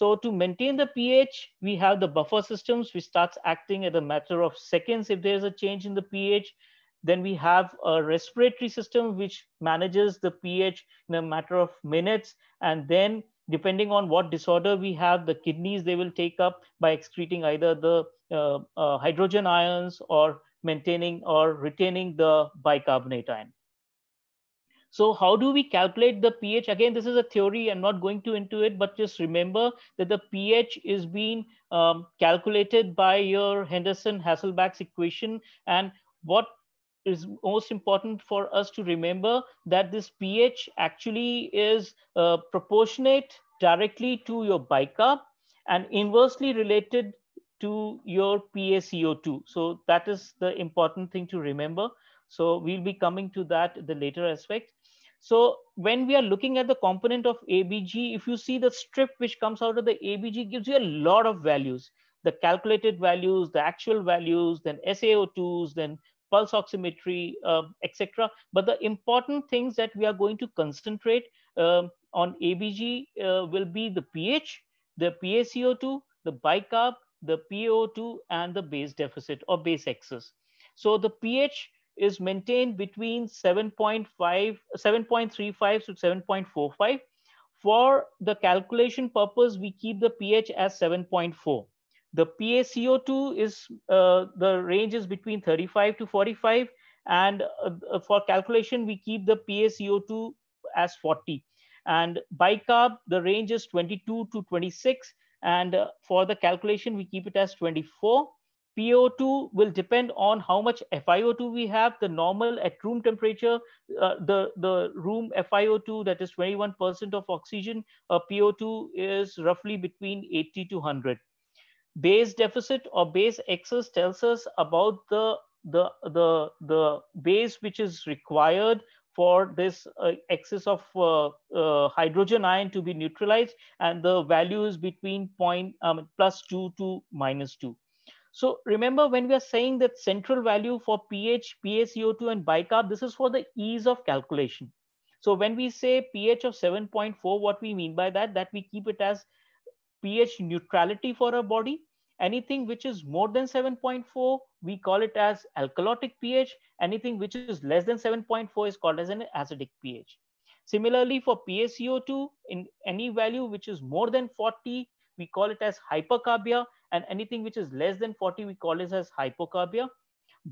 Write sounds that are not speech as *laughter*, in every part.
So to maintain the pH, we have the buffer systems, which starts acting at a matter of seconds if there's a change in the pH. Then we have a respiratory system, which manages the pH in a matter of minutes. And then depending on what disorder we have, the kidneys, they will take up by excreting either the uh, uh, hydrogen ions or maintaining or retaining the bicarbonate ion. So how do we calculate the pH? Again, this is a theory. I'm not going to into it, but just remember that the pH is being um, calculated by your henderson Hasselbalch equation. And what is most important for us to remember that this pH actually is uh, proportionate directly to your bicarb and inversely related to your PaCO2. So that is the important thing to remember. So we'll be coming to that the later aspect. So when we are looking at the component of ABG, if you see the strip which comes out of the ABG gives you a lot of values, the calculated values, the actual values, then SAO2s, then pulse oximetry, uh, um, etc. But the important things that we are going to concentrate uh, on ABG uh, will be the pH, the PaCO2, the bicarb, the po 2 and the base deficit or base excess. So the pH is maintained between 7.5, 7.35 to 7.45. For the calculation purpose, we keep the pH as 7.4. The PaCO2 is, uh, the range is between 35 to 45. And uh, for calculation, we keep the PaCO2 as 40. And bicarb, the range is 22 to 26. And uh, for the calculation, we keep it as 24. PO2 will depend on how much FiO2 we have. The normal at room temperature, uh, the, the room FiO2 that is 21% of oxygen, uh, PO2 is roughly between 80 to 100. Base deficit or base excess tells us about the, the, the, the base which is required for this uh, excess of uh, uh, hydrogen ion to be neutralized and the value is between point, um, plus 2 to minus 2. So remember when we are saying that central value for pH, PaCO2 and bicarb, this is for the ease of calculation. So when we say pH of 7.4, what we mean by that, that we keep it as pH neutrality for our body. Anything which is more than 7.4, we call it as alkalotic pH. Anything which is less than 7.4 is called as an acidic pH. Similarly, for PaCO2, in any value which is more than 40, we call it as hypercarbia and anything which is less than 40 we call it as hypocarbia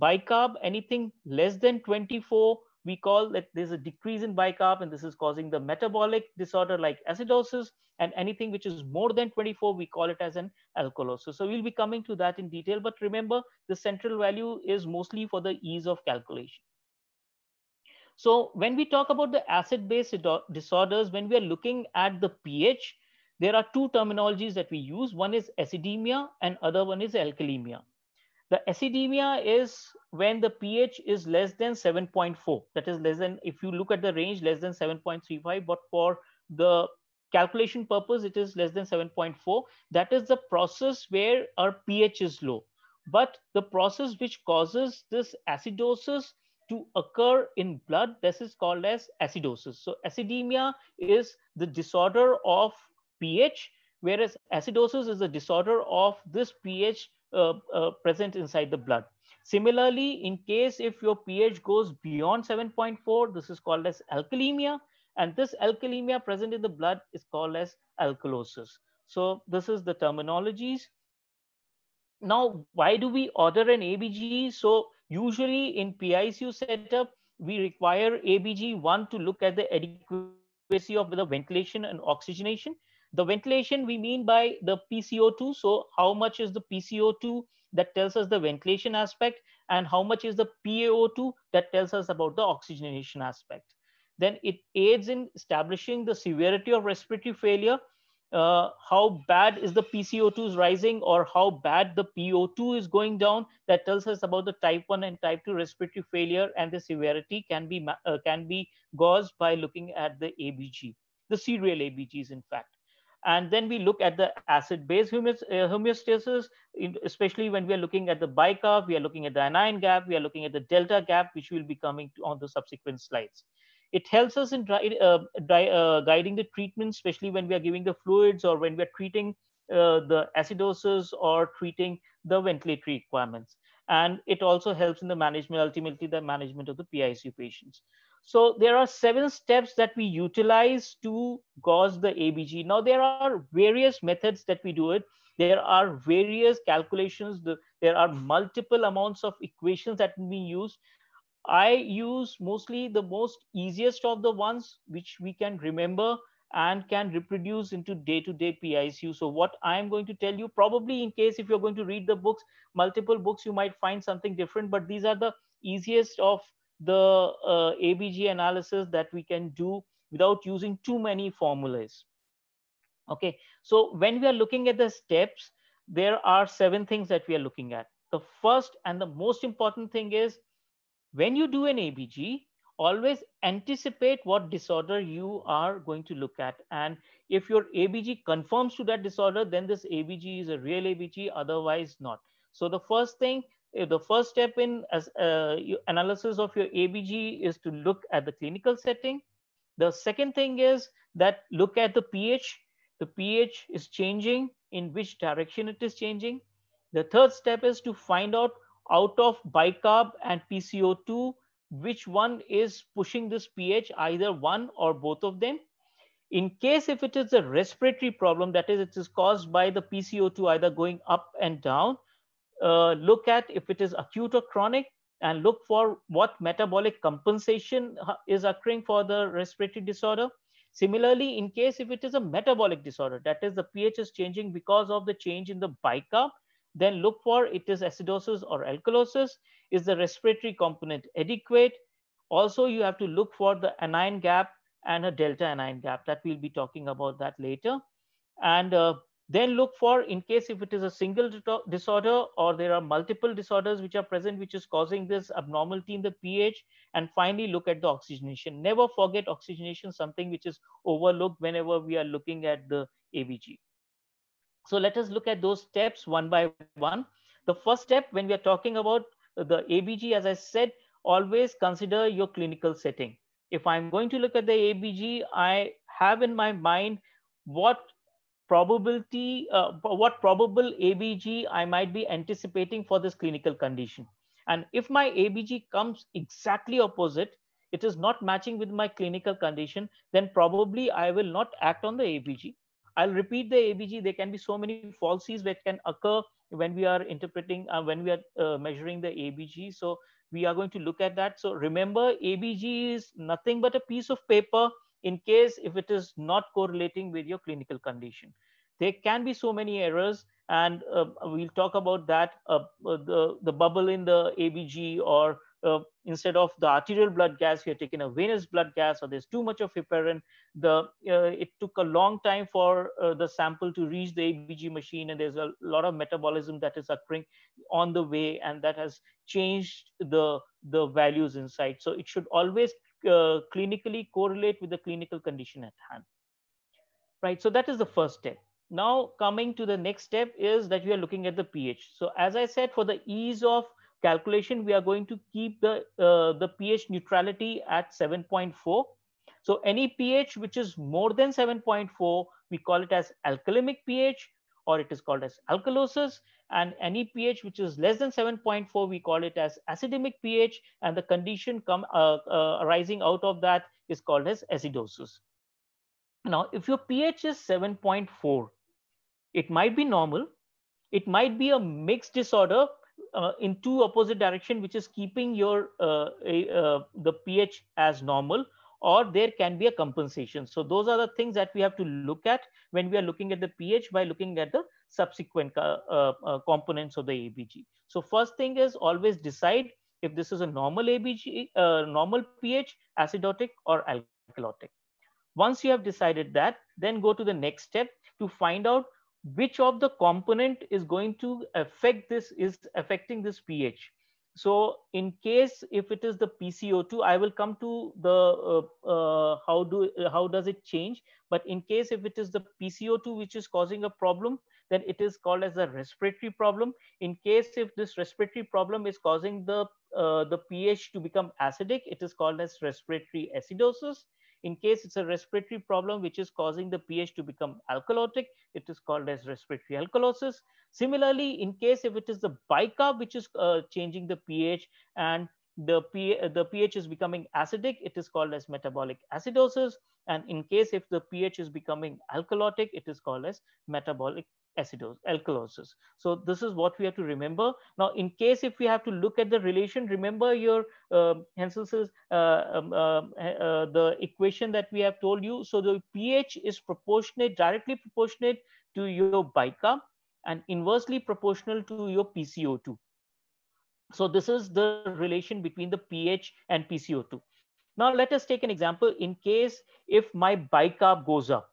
bicarb anything less than 24 we call that there's a decrease in bicarb and this is causing the metabolic disorder like acidosis and anything which is more than 24 we call it as an alkalosis so we'll be coming to that in detail but remember the central value is mostly for the ease of calculation so when we talk about the acid base disorders when we are looking at the ph there are two terminologies that we use. One is acidemia and other one is alkalemia. The acidemia is when the pH is less than 7.4. That is less than, if you look at the range, less than 7.35, but for the calculation purpose, it is less than 7.4. That is the process where our pH is low. But the process which causes this acidosis to occur in blood, this is called as acidosis. So acidemia is the disorder of pH, whereas acidosis is a disorder of this pH uh, uh, present inside the blood. Similarly, in case if your pH goes beyond 7.4, this is called as alkalemia, and this alkalemia present in the blood is called as alkalosis. So this is the terminologies. Now, why do we order an ABG? So usually in PICU setup, we require ABG1 to look at the adequacy of the ventilation and oxygenation the ventilation we mean by the PCO2. So how much is the PCO2 that tells us the ventilation aspect and how much is the PaO2 that tells us about the oxygenation aspect. Then it aids in establishing the severity of respiratory failure. Uh, how bad is the PCO2 is rising or how bad the PO2 is going down that tells us about the type 1 and type 2 respiratory failure and the severity can be uh, can be caused by looking at the ABG, the serial ABGs in fact. And then we look at the acid-base uh, homeostasis, especially when we are looking at the bicarb, we are looking at the anion gap, we are looking at the delta gap, which will be coming on the subsequent slides. It helps us in uh, uh, guiding the treatment, especially when we are giving the fluids or when we are treating uh, the acidosis or treating the ventilatory requirements. And it also helps in the management, ultimately the management of the PICU patients. So there are seven steps that we utilize to gauge the ABG. Now there are various methods that we do it. There are various calculations. There are multiple amounts of equations that we use. I use mostly the most easiest of the ones which we can remember and can reproduce into day-to-day -day PICU. So what I'm going to tell you, probably in case if you're going to read the books, multiple books, you might find something different, but these are the easiest of the uh, ABG analysis that we can do without using too many formulas. Okay, so when we are looking at the steps, there are seven things that we are looking at. The first and the most important thing is when you do an ABG, always anticipate what disorder you are going to look at. And if your ABG conforms to that disorder, then this ABG is a real ABG, otherwise not. So the first thing, the first step in as, uh, analysis of your ABG is to look at the clinical setting. The second thing is that look at the pH. The pH is changing, in which direction it is changing. The third step is to find out out of bicarb and PCO2, which one is pushing this pH, either one or both of them. In case if it is a respiratory problem, that is, it is caused by the PCO2 either going up and down, uh, look at if it is acute or chronic and look for what metabolic compensation is occurring for the respiratory disorder. Similarly, in case if it is a metabolic disorder, that is the pH is changing because of the change in the bicarb, then look for it is acidosis or alkalosis. Is the respiratory component adequate? Also, you have to look for the anion gap and a delta anion gap that we'll be talking about that later. And uh, then look for in case if it is a single disorder or there are multiple disorders which are present, which is causing this abnormality in the pH. And finally, look at the oxygenation. Never forget oxygenation, something which is overlooked whenever we are looking at the ABG. So let us look at those steps one by one. The first step when we are talking about the ABG, as I said, always consider your clinical setting. If I'm going to look at the ABG, I have in my mind what probability, uh, what probable ABG I might be anticipating for this clinical condition. And if my ABG comes exactly opposite, it is not matching with my clinical condition, then probably I will not act on the ABG. I'll repeat the ABG. There can be so many falsies that can occur when we are interpreting, uh, when we are uh, measuring the ABG. So we are going to look at that. So remember, ABG is nothing but a piece of paper in case if it is not correlating with your clinical condition. There can be so many errors and uh, we'll talk about that, uh, uh the, the bubble in the ABG or uh, instead of the arterial blood gas, you are taking a venous blood gas, or there's too much of heparin. The uh, it took a long time for uh, the sample to reach the ABG machine, and there's a lot of metabolism that is occurring on the way, and that has changed the the values inside. So it should always uh, clinically correlate with the clinical condition at hand. Right, so that is the first step. Now coming to the next step is that we are looking at the pH. So as I said, for the ease of calculation, we are going to keep the, uh, the pH neutrality at 7.4. So any pH which is more than 7.4, we call it as alkalemic pH or it is called as alkalosis and any pH which is less than 7.4, we call it as acidic pH, and the condition come uh, uh, arising out of that is called as acidosis. Now, if your pH is 7.4, it might be normal. It might be a mixed disorder uh, in two opposite direction, which is keeping your uh, uh, the pH as normal, or there can be a compensation. So those are the things that we have to look at when we are looking at the pH by looking at the subsequent uh, uh, uh, components of the ABG. So first thing is always decide if this is a normal ABG, normal pH, acidotic or alkalotic. Once you have decided that, then go to the next step to find out which of the component is going to affect this is affecting this pH. So in case if it is the PCO2, I will come to the uh, uh, how do how does it change. But in case if it is the PCO2 which is causing a problem, then it is called as a respiratory problem. In case if this respiratory problem is causing the, uh, the pH to become acidic, it is called as respiratory acidosis. In case it's a respiratory problem which is causing the pH to become alkalotic, it is called as respiratory alkalosis. Similarly, in case if it is the bicarb which is uh, changing the pH and the, P, the pH is becoming acidic, it is called as metabolic acidosis. And in case if the pH is becoming alkalotic, it is called as metabolic acidosis, alkalosis. So this is what we have to remember. Now, in case if we have to look at the relation, remember your uh, uh, um, uh, uh, the equation that we have told you. So the pH is proportionate, directly proportionate to your bicarb and inversely proportional to your PCO2. So this is the relation between the pH and PCO2. Now let us take an example in case if my bicarb goes up,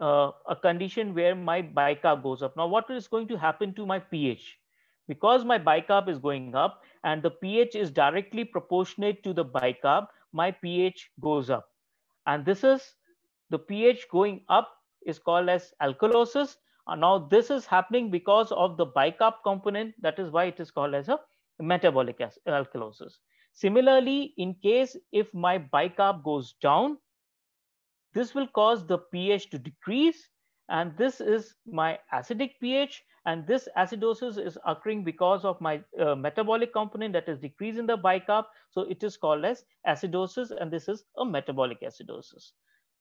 uh, a condition where my bicarb goes up. Now, what is going to happen to my pH? Because my bicarb is going up and the pH is directly proportionate to the bicarb, my pH goes up. And this is the pH going up is called as alkalosis. And now, this is happening because of the bicarb component. That is why it is called as a metabolic alkalosis. Similarly, in case if my bicarb goes down, this will cause the pH to decrease and this is my acidic pH and this acidosis is occurring because of my uh, metabolic component that is decrease in the bicarb. So it is called as acidosis and this is a metabolic acidosis.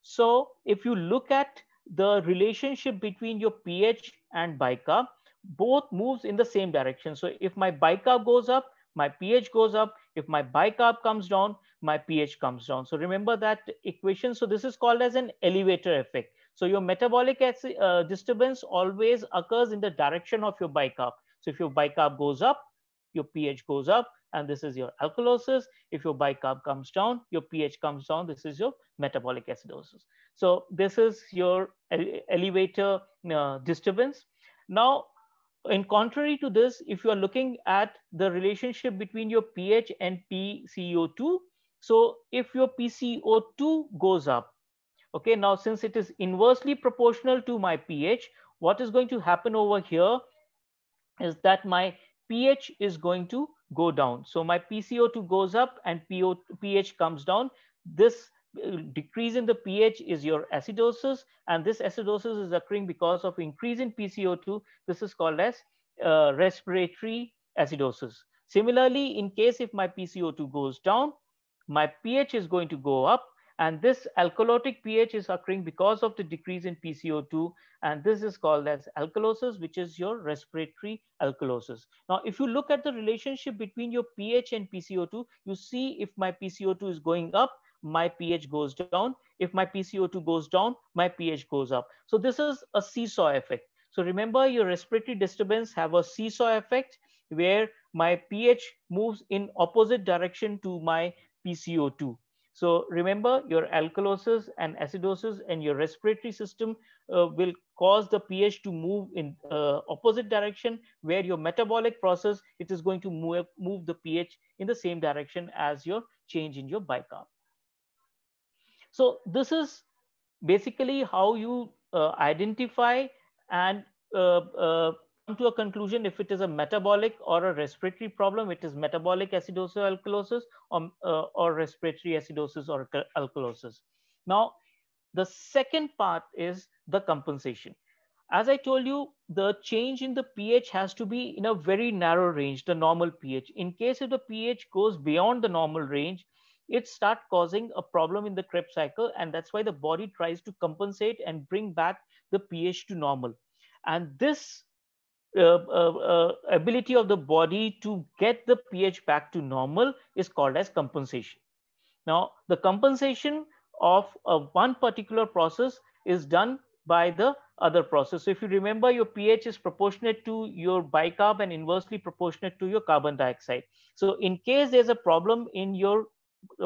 So if you look at the relationship between your pH and bicarb, both moves in the same direction. So if my bicarb goes up, my pH goes up. If my bicarb comes down, my pH comes down. So remember that equation. So this is called as an elevator effect. So your metabolic acid, uh, disturbance always occurs in the direction of your bicarb. So if your bicarb goes up, your pH goes up, and this is your alkalosis. If your bicarb comes down, your pH comes down. This is your metabolic acidosis. So this is your ele elevator uh, disturbance. Now, in contrary to this, if you are looking at the relationship between your pH and PCO2, so if your PCO2 goes up, okay, now since it is inversely proportional to my pH, what is going to happen over here is that my pH is going to go down. So my PCO2 goes up and PO, pH comes down. This uh, decrease in the pH is your acidosis and this acidosis is occurring because of increase in PCO2. This is called as uh, respiratory acidosis. Similarly, in case if my PCO2 goes down, my pH is going to go up and this alkalotic pH is occurring because of the decrease in PCO2 and this is called as alkalosis which is your respiratory alkalosis. Now if you look at the relationship between your pH and PCO2 you see if my PCO2 is going up my pH goes down. If my PCO2 goes down, my pH goes up. So this is a seesaw effect. So remember your respiratory disturbance have a seesaw effect where my pH moves in opposite direction to my PCO2. So remember your alkalosis and acidosis and your respiratory system uh, will cause the pH to move in uh, opposite direction where your metabolic process, it is going to move, move the pH in the same direction as your change in your bicarb. So this is basically how you uh, identify and uh, uh, Come to a conclusion if it is a metabolic or a respiratory problem, it is metabolic acidosis or, uh, or respiratory acidosis or alkalosis. Now, the second part is the compensation. As I told you, the change in the pH has to be in a very narrow range, the normal pH. In case if the pH goes beyond the normal range, it start causing a problem in the Krebs cycle. And that's why the body tries to compensate and bring back the pH to normal. And this uh, uh, uh, ability of the body to get the pH back to normal is called as compensation. Now, the compensation of one particular process is done by the other process. So if you remember, your pH is proportionate to your bicarb and inversely proportionate to your carbon dioxide. So in case there's a problem in your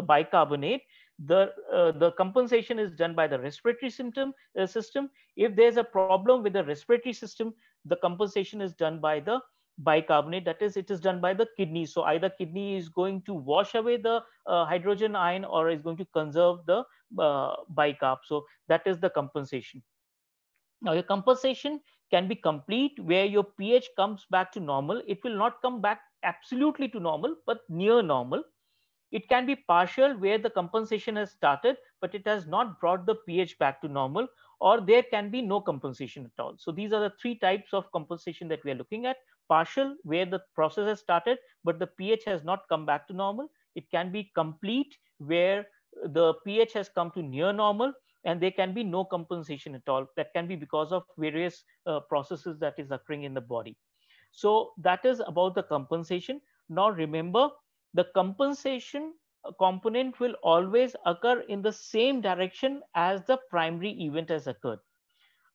bicarbonate, the, uh, the compensation is done by the respiratory symptom uh, system. If there's a problem with the respiratory system, the compensation is done by the bicarbonate that is it is done by the kidney so either kidney is going to wash away the uh, hydrogen ion or is going to conserve the uh, bicarb so that is the compensation now your compensation can be complete where your ph comes back to normal it will not come back absolutely to normal but near normal it can be partial where the compensation has started but it has not brought the ph back to normal or there can be no compensation at all. So these are the three types of compensation that we are looking at. Partial, where the process has started, but the pH has not come back to normal. It can be complete, where the pH has come to near normal, and there can be no compensation at all. That can be because of various uh, processes that is occurring in the body. So that is about the compensation. Now remember, the compensation component will always occur in the same direction as the primary event has occurred.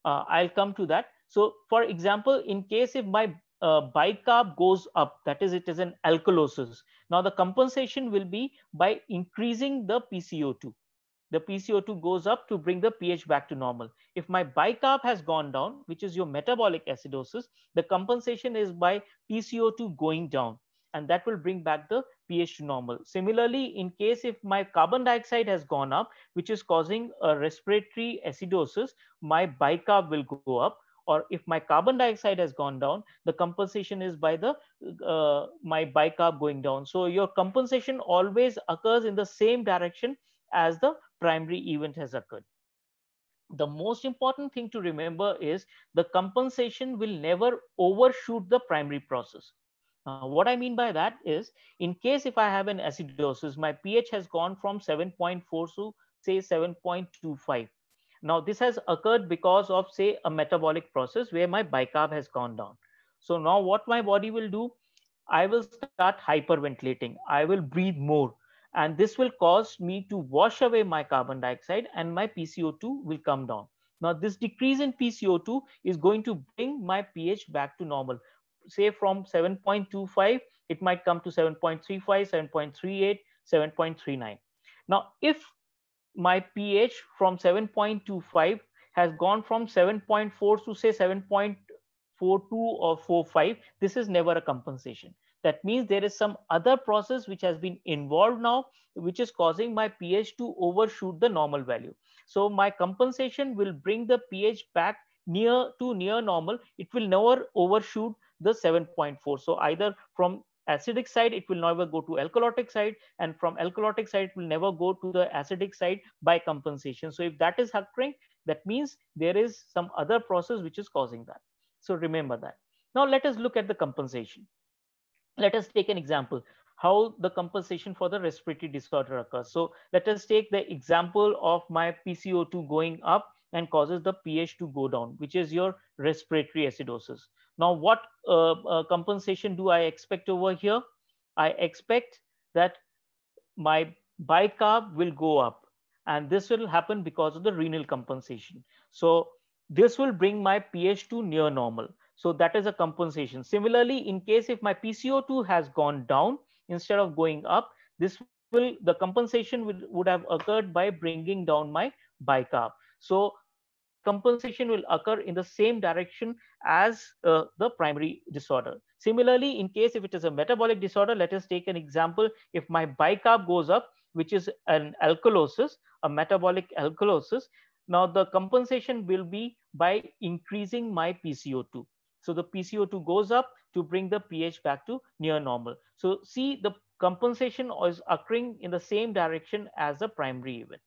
Uh, I'll come to that. So for example, in case if my uh, bicarb goes up, that is, it is an alkalosis. Now the compensation will be by increasing the PCO2. The PCO2 goes up to bring the pH back to normal. If my bicarb has gone down, which is your metabolic acidosis, the compensation is by PCO2 going down and that will bring back the pH normal. Similarly, in case if my carbon dioxide has gone up, which is causing a respiratory acidosis, my bicarb will go up. Or if my carbon dioxide has gone down, the compensation is by the uh, my bicarb going down. So your compensation always occurs in the same direction as the primary event has occurred. The most important thing to remember is the compensation will never overshoot the primary process. Uh, what I mean by that is in case if I have an acidosis, my pH has gone from 7.4 to say 7.25. Now this has occurred because of say a metabolic process where my bicarb has gone down. So now what my body will do, I will start hyperventilating. I will breathe more. And this will cause me to wash away my carbon dioxide and my PCO2 will come down. Now this decrease in PCO2 is going to bring my pH back to normal say from 7.25, it might come to 7.35, 7.38, 7.39. Now, if my pH from 7.25 has gone from 7.4 to say 7.42 or 45, this is never a compensation. That means there is some other process which has been involved now, which is causing my pH to overshoot the normal value. So my compensation will bring the pH back near to near normal. It will never overshoot the 7.4. So either from acidic side, it will never go to alkalotic side. And from alkalotic side, it will never go to the acidic side by compensation. So if that is occurring, that means there is some other process which is causing that. So remember that. Now let us look at the compensation. Let us take an example how the compensation for the respiratory disorder occurs. So let us take the example of my PCO2 going up and causes the pH to go down, which is your respiratory acidosis. Now, what uh, uh, compensation do I expect over here? I expect that my bicarb will go up and this will happen because of the renal compensation. So this will bring my pH to near normal. So that is a compensation. Similarly, in case if my PCO2 has gone down instead of going up, this will the compensation would, would have occurred by bringing down my bicarb. So compensation will occur in the same direction as uh, the primary disorder. Similarly, in case if it is a metabolic disorder, let us take an example. If my bicarb goes up, which is an alkalosis, a metabolic alkalosis, now the compensation will be by increasing my PCO2. So the PCO2 goes up to bring the pH back to near normal. So see the compensation is occurring in the same direction as the primary event.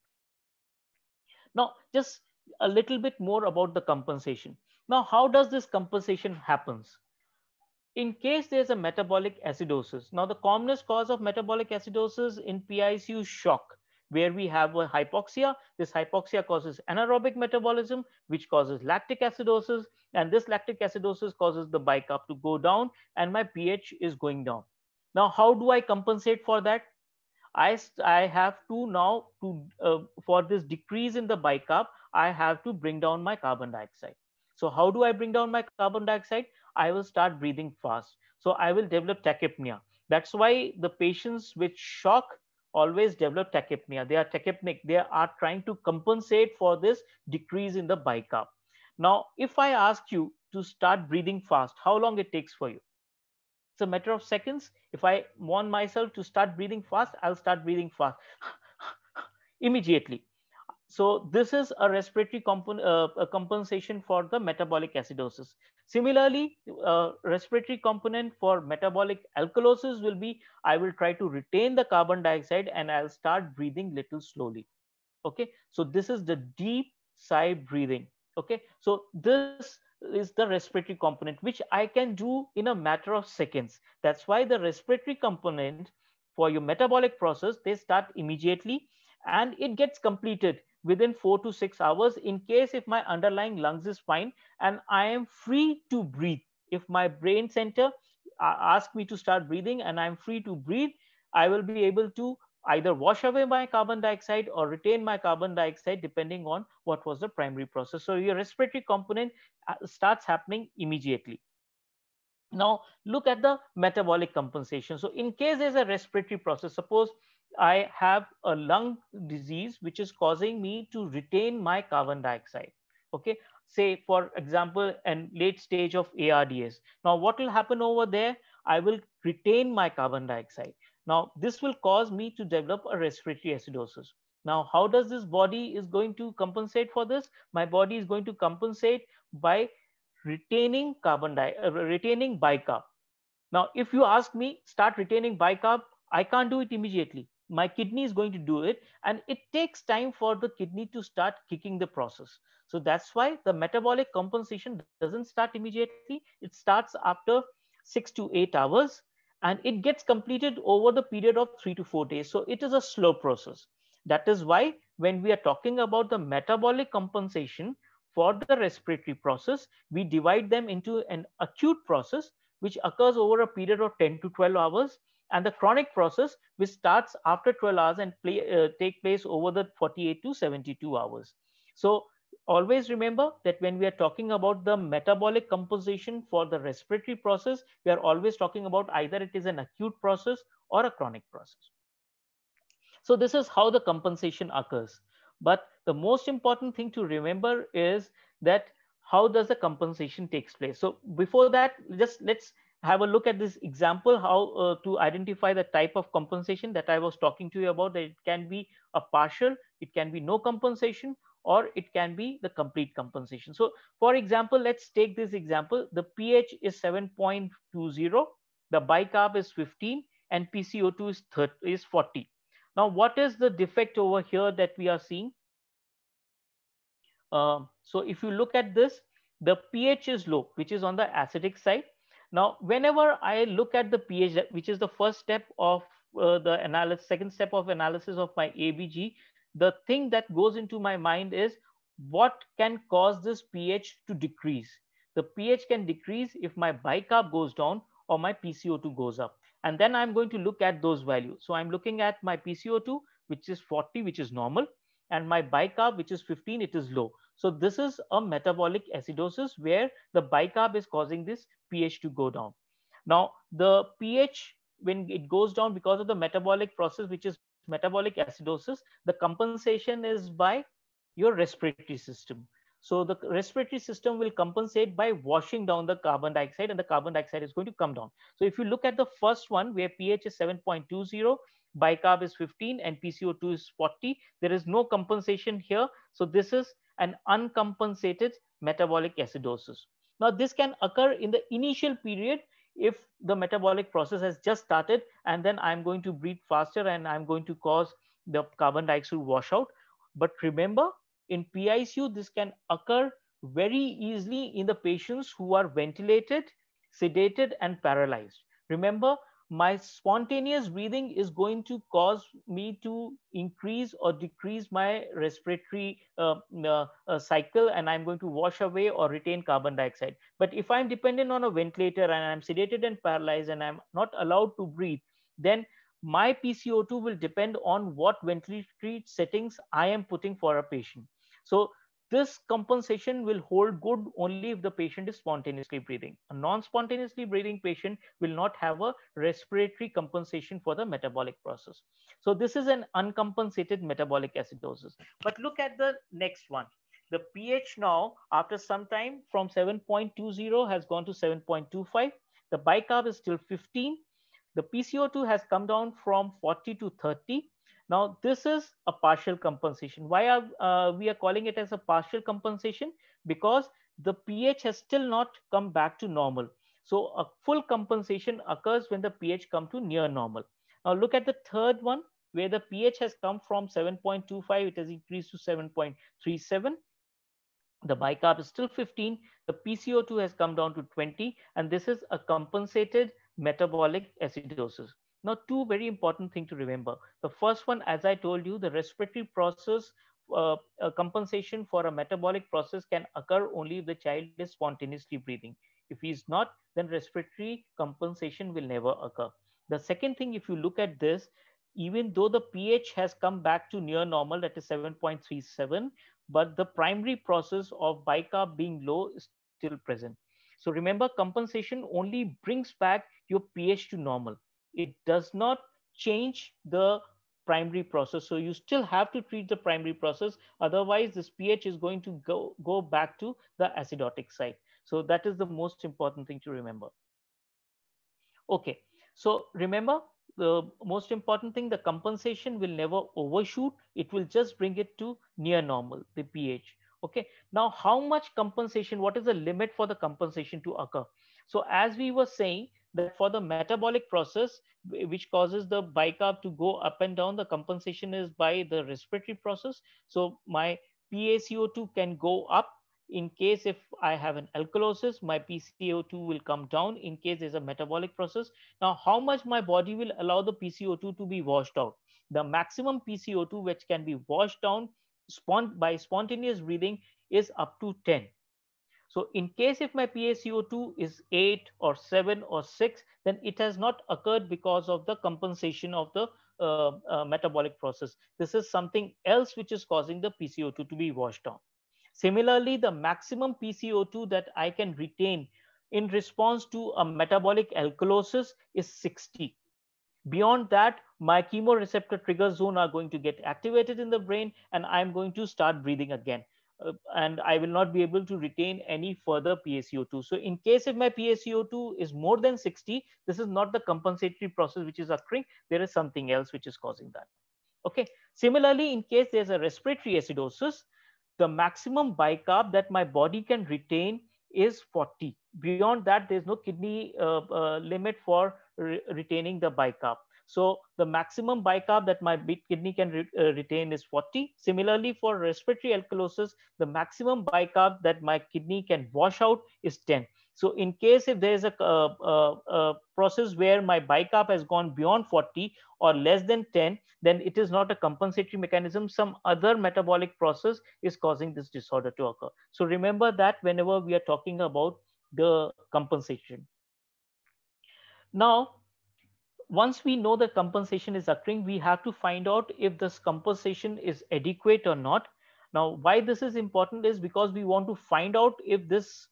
Now, just a little bit more about the compensation. Now, how does this compensation happens? In case there's a metabolic acidosis. Now, the commonest cause of metabolic acidosis in PICU shock, where we have a hypoxia. This hypoxia causes anaerobic metabolism, which causes lactic acidosis. And this lactic acidosis causes the bicarb to go down and my pH is going down. Now, how do I compensate for that? I, I have to now to uh, for this decrease in the bicarb, I have to bring down my carbon dioxide. So how do I bring down my carbon dioxide? I will start breathing fast. So I will develop tachypnea. That's why the patients with shock always develop tachypnea. They are tachypnic. They are trying to compensate for this decrease in the bicarb. Now, if I ask you to start breathing fast, how long it takes for you? It's a matter of seconds. If I want myself to start breathing fast, I'll start breathing fast *laughs* immediately. So this is a respiratory comp uh, a compensation for the metabolic acidosis. Similarly, uh, respiratory component for metabolic alkalosis will be, I will try to retain the carbon dioxide and I'll start breathing little slowly. Okay, so this is the deep sigh breathing. Okay, so this is the respiratory component, which I can do in a matter of seconds. That's why the respiratory component for your metabolic process, they start immediately and it gets completed within four to six hours in case if my underlying lungs is fine and I am free to breathe. If my brain center uh, asks me to start breathing and I'm free to breathe, I will be able to either wash away my carbon dioxide or retain my carbon dioxide depending on what was the primary process. So your respiratory component uh, starts happening immediately. Now look at the metabolic compensation. So in case there's a respiratory process, suppose I have a lung disease which is causing me to retain my carbon dioxide. Okay, say for example, and late stage of ARDS. Now, what will happen over there? I will retain my carbon dioxide. Now, this will cause me to develop a respiratory acidosis. Now, how does this body is going to compensate for this? My body is going to compensate by retaining carbon di uh, retaining bicarb. Now, if you ask me, start retaining bicarb, I can't do it immediately my kidney is going to do it and it takes time for the kidney to start kicking the process so that's why the metabolic compensation doesn't start immediately it starts after 6 to 8 hours and it gets completed over the period of 3 to 4 days so it is a slow process that is why when we are talking about the metabolic compensation for the respiratory process we divide them into an acute process which occurs over a period of 10 to 12 hours and the chronic process which starts after 12 hours and play, uh, take place over the 48 to 72 hours. So always remember that when we are talking about the metabolic composition for the respiratory process, we are always talking about either it is an acute process or a chronic process. So this is how the compensation occurs. But the most important thing to remember is that how does the compensation takes place? So before that, just let's have a look at this example how uh, to identify the type of compensation that I was talking to you about that it can be a partial, it can be no compensation or it can be the complete compensation. So for example, let's take this example. The pH is 7.20, the bicarb is 15 and PCO2 is, 30, is 40. Now, what is the defect over here that we are seeing? Uh, so if you look at this, the pH is low, which is on the acidic side now, whenever I look at the pH, which is the first step of uh, the analysis, second step of analysis of my ABG, the thing that goes into my mind is what can cause this pH to decrease? The pH can decrease if my bicarb goes down or my PCO2 goes up. And then I'm going to look at those values. So I'm looking at my PCO2, which is 40, which is normal and my bicarb, which is 15, it is low. So this is a metabolic acidosis where the bicarb is causing this pH to go down. Now, the pH, when it goes down because of the metabolic process, which is metabolic acidosis, the compensation is by your respiratory system. So the respiratory system will compensate by washing down the carbon dioxide and the carbon dioxide is going to come down. So if you look at the first one where pH is 7.20, bicarb is 15 and PCO2 is 40, there is no compensation here. So this is an uncompensated metabolic acidosis. Now this can occur in the initial period if the metabolic process has just started and then I'm going to breathe faster and I'm going to cause the carbon dioxide washout. But remember, in PICU, this can occur very easily in the patients who are ventilated, sedated, and paralyzed. Remember, my spontaneous breathing is going to cause me to increase or decrease my respiratory uh, uh, uh, cycle and I'm going to wash away or retain carbon dioxide. But if I'm dependent on a ventilator and I'm sedated and paralyzed and I'm not allowed to breathe, then my PCO2 will depend on what ventilatory settings I am putting for a patient. So this compensation will hold good only if the patient is spontaneously breathing. A non-spontaneously breathing patient will not have a respiratory compensation for the metabolic process. So this is an uncompensated metabolic acidosis. But look at the next one. The pH now, after some time from 7.20 has gone to 7.25. The bicarb is still 15. The PCO2 has come down from 40 to 30 now, this is a partial compensation. Why are uh, we are calling it as a partial compensation? Because the pH has still not come back to normal. So a full compensation occurs when the pH come to near normal. Now look at the third one where the pH has come from 7.25, it has increased to 7.37. The bicarb is still 15. The PCO2 has come down to 20, and this is a compensated metabolic acidosis. Now, two very important things to remember. The first one, as I told you, the respiratory process uh, compensation for a metabolic process can occur only if the child is spontaneously breathing. If he is not, then respiratory compensation will never occur. The second thing, if you look at this, even though the pH has come back to near normal, that is 7.37, but the primary process of bicarb being low is still present. So remember, compensation only brings back your pH to normal. It does not change the primary process. So you still have to treat the primary process. Otherwise, this pH is going to go, go back to the acidotic side. So that is the most important thing to remember. Okay, so remember the most important thing, the compensation will never overshoot. It will just bring it to near normal, the pH. Okay, now how much compensation, what is the limit for the compensation to occur? So as we were saying, that for the metabolic process, which causes the bicarb to go up and down, the compensation is by the respiratory process. So my PaCO2 can go up in case if I have an alkalosis, my PCO2 will come down in case there's a metabolic process. Now, how much my body will allow the PCO2 to be washed out? The maximum PCO2 which can be washed down by spontaneous breathing is up to 10. So in case if my PaCO2 is 8 or 7 or 6, then it has not occurred because of the compensation of the uh, uh, metabolic process. This is something else which is causing the PCO2 to be washed down. Similarly, the maximum PCO2 that I can retain in response to a metabolic alkalosis is 60. Beyond that, my chemoreceptor trigger zone are going to get activated in the brain and I'm going to start breathing again. Uh, and I will not be able to retain any further PaCO2. So in case if my PaCO2 is more than 60, this is not the compensatory process which is occurring. There is something else which is causing that. Okay. Similarly, in case there's a respiratory acidosis, the maximum bicarb that my body can retain is 40. Beyond that, there's no kidney uh, uh, limit for re retaining the bicarb. So the maximum bicarb that my kidney can re uh, retain is 40. Similarly, for respiratory alkalosis, the maximum bicarb that my kidney can wash out is 10. So in case if there is a, uh, uh, uh, process where my bicarb has gone beyond 40 or less than 10, then it is not a compensatory mechanism. Some other metabolic process is causing this disorder to occur. So remember that whenever we are talking about the compensation. Now, once we know the compensation is occurring, we have to find out if this compensation is adequate or not. Now, why this is important is because we want to find out if this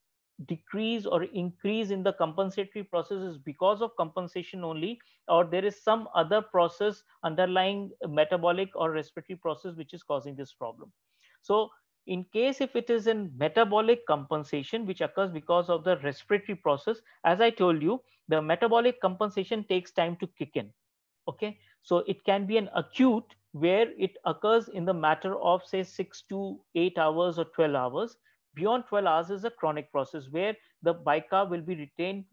decrease or increase in the compensatory process is because of compensation only, or there is some other process underlying metabolic or respiratory process which is causing this problem. So in case if it is in metabolic compensation, which occurs because of the respiratory process, as I told you, the metabolic compensation takes time to kick in. Okay, so it can be an acute where it occurs in the matter of say six to eight hours or 12 hours. Beyond 12 hours is a chronic process where the bicarb will be retained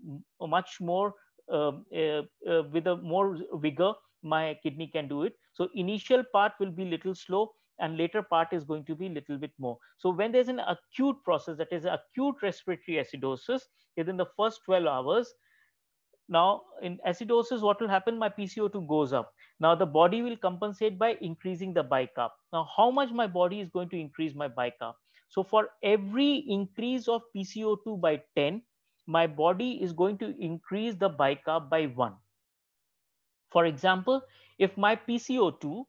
much more uh, uh, uh, with a more vigor, my kidney can do it. So initial part will be little slow and later part is going to be a little bit more. So when there's an acute process, that is acute respiratory acidosis, within the first 12 hours, now in acidosis, what will happen? My PCO2 goes up. Now the body will compensate by increasing the bicarb. Now how much my body is going to increase my bicarb? So for every increase of PCO2 by 10, my body is going to increase the bicarb by 1. For example, if my PCO2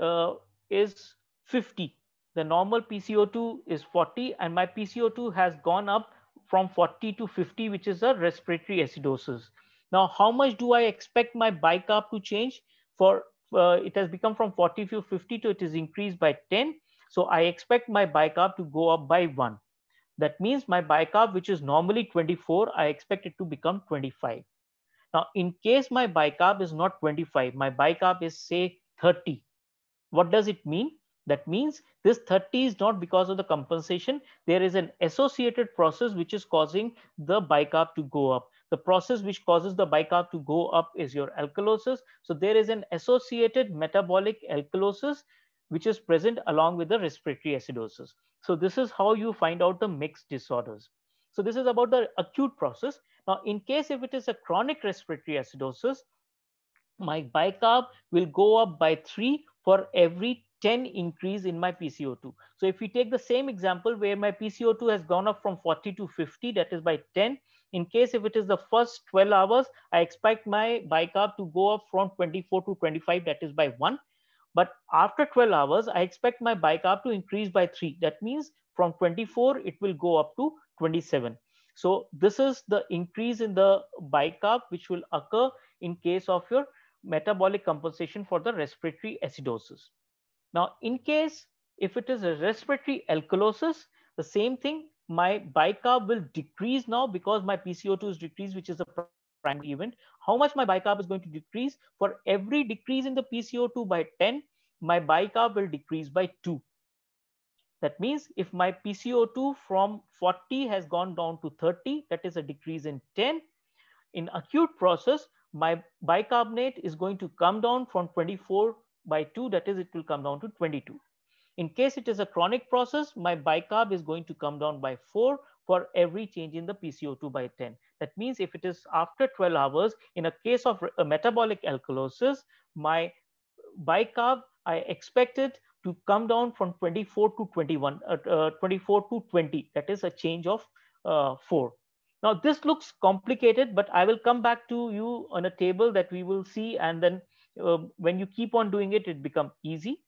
uh, is 50. The normal PCO2 is 40 and my PCO2 has gone up from 40 to 50, which is a respiratory acidosis. Now, how much do I expect my bicarb to change? For uh, it has become from 40 to 50 to it is increased by 10. So I expect my bicarb to go up by one. That means my bicarb, which is normally 24, I expect it to become 25. Now, in case my bicarb is not 25, my bicarb is say 30. What does it mean? That means this 30 is not because of the compensation. There is an associated process which is causing the bicarb to go up. The process which causes the bicarb to go up is your alkalosis. So there is an associated metabolic alkalosis which is present along with the respiratory acidosis. So this is how you find out the mixed disorders. So this is about the acute process. Now, in case if it is a chronic respiratory acidosis, my bicarb will go up by three for every 10 increase in my PCO2. So if we take the same example where my PCO2 has gone up from 40 to 50, that is by 10, in case if it is the first 12 hours, I expect my bicarb to go up from 24 to 25, that is by 1. But after 12 hours, I expect my bicarb to increase by 3. That means from 24, it will go up to 27. So this is the increase in the bicarb which will occur in case of your metabolic compensation for the respiratory acidosis. Now, in case if it is a respiratory alkalosis, the same thing, my bicarb will decrease now because my PCO2 is decreased, which is a primary event. How much my bicarb is going to decrease? For every decrease in the PCO2 by 10, my bicarb will decrease by 2. That means if my PCO2 from 40 has gone down to 30, that is a decrease in 10. In acute process, my bicarbonate is going to come down from 24 by 2, that is, it will come down to 22. In case it is a chronic process, my bicarb is going to come down by 4 for every change in the PCO2 by 10. That means if it is after 12 hours, in a case of a metabolic alkalosis, my bicarb, I expect it to come down from 24 to 21, uh, uh, 24 to 20. That is a change of uh, 4. Now this looks complicated, but I will come back to you on a table that we will see. And then uh, when you keep on doing it, it becomes easy.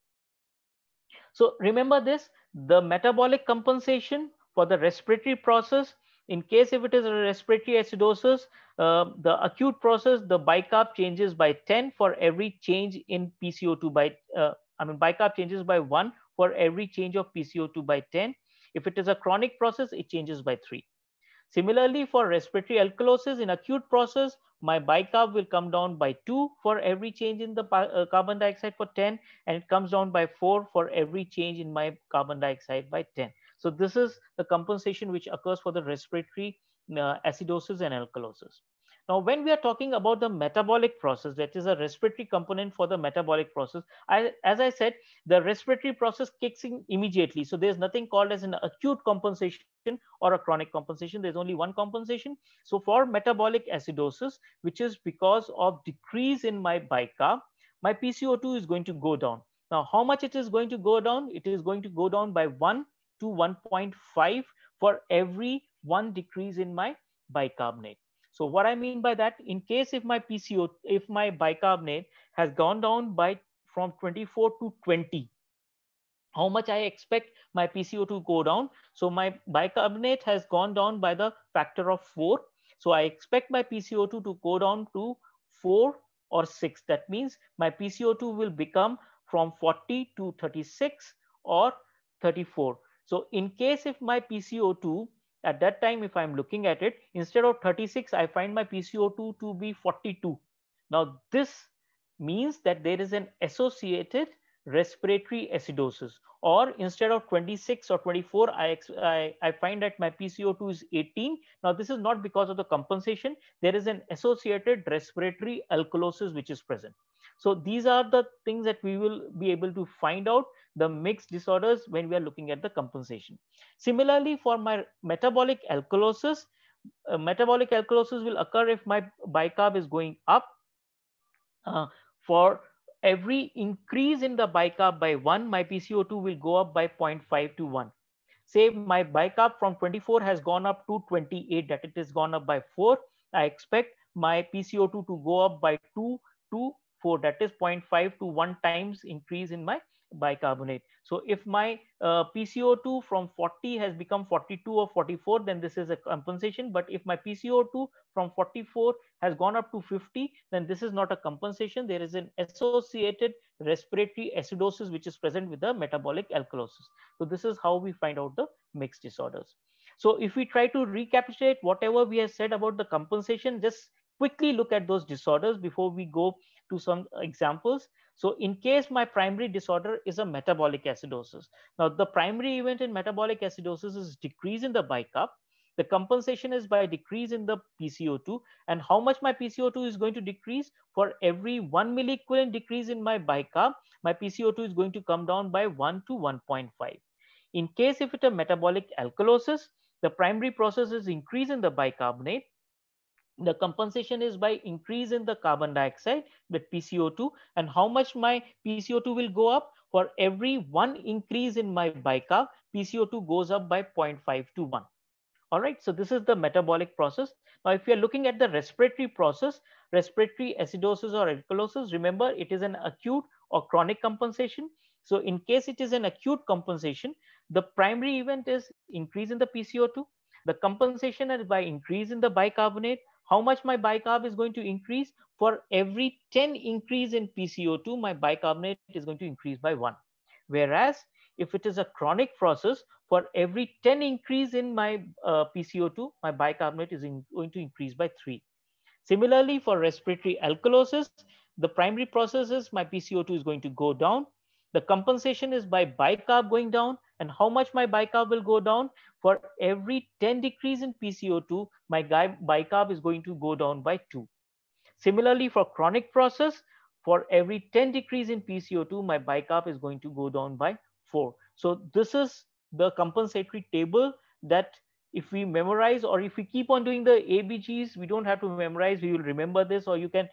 So remember this, the metabolic compensation for the respiratory process, in case if it is a respiratory acidosis, uh, the acute process, the bicarb changes by 10 for every change in PCO2 by, uh, I mean, bicarb changes by one for every change of PCO2 by 10. If it is a chronic process, it changes by three. Similarly, for respiratory alkalosis in acute process, my bicarb will come down by 2 for every change in the uh, carbon dioxide for 10, and it comes down by 4 for every change in my carbon dioxide by 10. So this is the compensation which occurs for the respiratory uh, acidosis and alkalosis. Now, when we are talking about the metabolic process, that is a respiratory component for the metabolic process, I, as I said, the respiratory process kicks in immediately. So there's nothing called as an acute compensation or a chronic compensation. There's only one compensation. So for metabolic acidosis, which is because of decrease in my bicarb, my PCO2 is going to go down. Now, how much it is going to go down? It is going to go down by 1 to 1.5 for every 1 decrease in my bicarbonate. So what I mean by that, in case if my PCO, if my bicarbonate has gone down by from 24 to 20, how much I expect my PCO to go down. So my bicarbonate has gone down by the factor of four. So I expect my PCO2 to go down to four or six. That means my PCO2 will become from 40 to 36 or 34. So in case if my PCO2 at that time, if I'm looking at it, instead of 36, I find my PCO2 to be 42. Now this means that there is an associated respiratory acidosis or instead of 26 or 24 I, I, I find that my pco2 is 18 now this is not because of the compensation there is an associated respiratory alkalosis which is present so these are the things that we will be able to find out the mixed disorders when we are looking at the compensation similarly for my metabolic alkalosis uh, metabolic alkalosis will occur if my bicarb is going up uh, for every increase in the bicarb by 1, my PCO2 will go up by 0.5 to 1. Say my bicarb from 24 has gone up to 28, that it has gone up by 4. I expect my PCO2 to go up by 2 to 4, that is 0.5 to 1 times increase in my bicarbonate. So if my uh, PCO2 from 40 has become 42 or 44, then this is a compensation. But if my PCO2 from 44 has gone up to 50, then this is not a compensation. There is an associated respiratory acidosis, which is present with the metabolic alkalosis. So this is how we find out the mixed disorders. So if we try to recapitulate whatever we have said about the compensation, just quickly look at those disorders before we go to some examples. So in case my primary disorder is a metabolic acidosis. Now the primary event in metabolic acidosis is decrease in the bicarb. The compensation is by decrease in the PCO2 and how much my PCO2 is going to decrease for every one milliequivalent decrease in my bicarb, my PCO2 is going to come down by one to 1.5. In case if it's a metabolic alkalosis, the primary process is increase in the bicarbonate the compensation is by increase in the carbon dioxide with PCO2 and how much my PCO2 will go up for every one increase in my bicarb PCO2 goes up by 0.5 to 1. All right, so this is the metabolic process. Now, if you're looking at the respiratory process, respiratory acidosis or alkalosis, remember it is an acute or chronic compensation. So in case it is an acute compensation, the primary event is increase in the PCO2. The compensation is by increase in the bicarbonate how much my bicarb is going to increase for every 10 increase in PCO2, my bicarbonate is going to increase by one. Whereas if it is a chronic process, for every 10 increase in my uh, PCO2, my bicarbonate is in, going to increase by three. Similarly, for respiratory alkalosis, the primary process is my PCO2 is going to go down. The compensation is by bicarb going down and how much my bicarb will go down for every 10 decrease in PCO2, my bicarb is going to go down by two. Similarly, for chronic process, for every 10 decrease in PCO2, my bicarb is going to go down by four. So this is the compensatory table that if we memorize or if we keep on doing the ABGs, we don't have to memorize, we will remember this or you can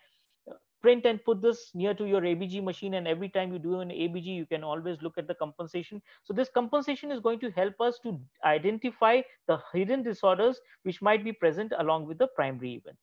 print and put this near to your ABG machine. And every time you do an ABG, you can always look at the compensation. So this compensation is going to help us to identify the hidden disorders which might be present along with the primary event.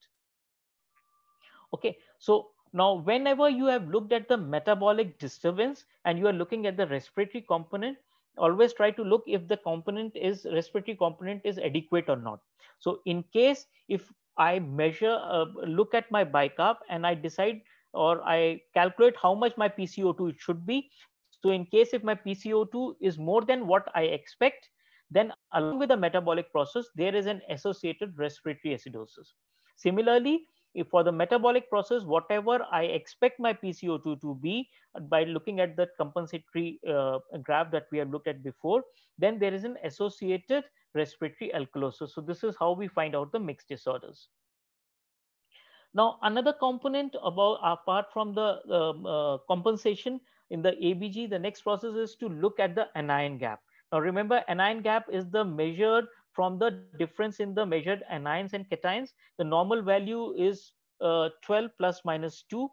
Okay, so now, whenever you have looked at the metabolic disturbance and you are looking at the respiratory component, always try to look if the component is respiratory component is adequate or not. So in case if I measure, uh, look at my bicarb and I decide or I calculate how much my PCO2 it should be. So in case if my PCO2 is more than what I expect, then along with the metabolic process, there is an associated respiratory acidosis. Similarly, if for the metabolic process, whatever I expect my PCO2 to be uh, by looking at that compensatory uh, graph that we have looked at before, then there is an associated respiratory alkalosis. So this is how we find out the mixed disorders. Now, another component about apart from the um, uh, compensation in the ABG, the next process is to look at the anion gap. Now, remember anion gap is the measured from the difference in the measured anions and cations. The normal value is uh, 12 plus minus 2.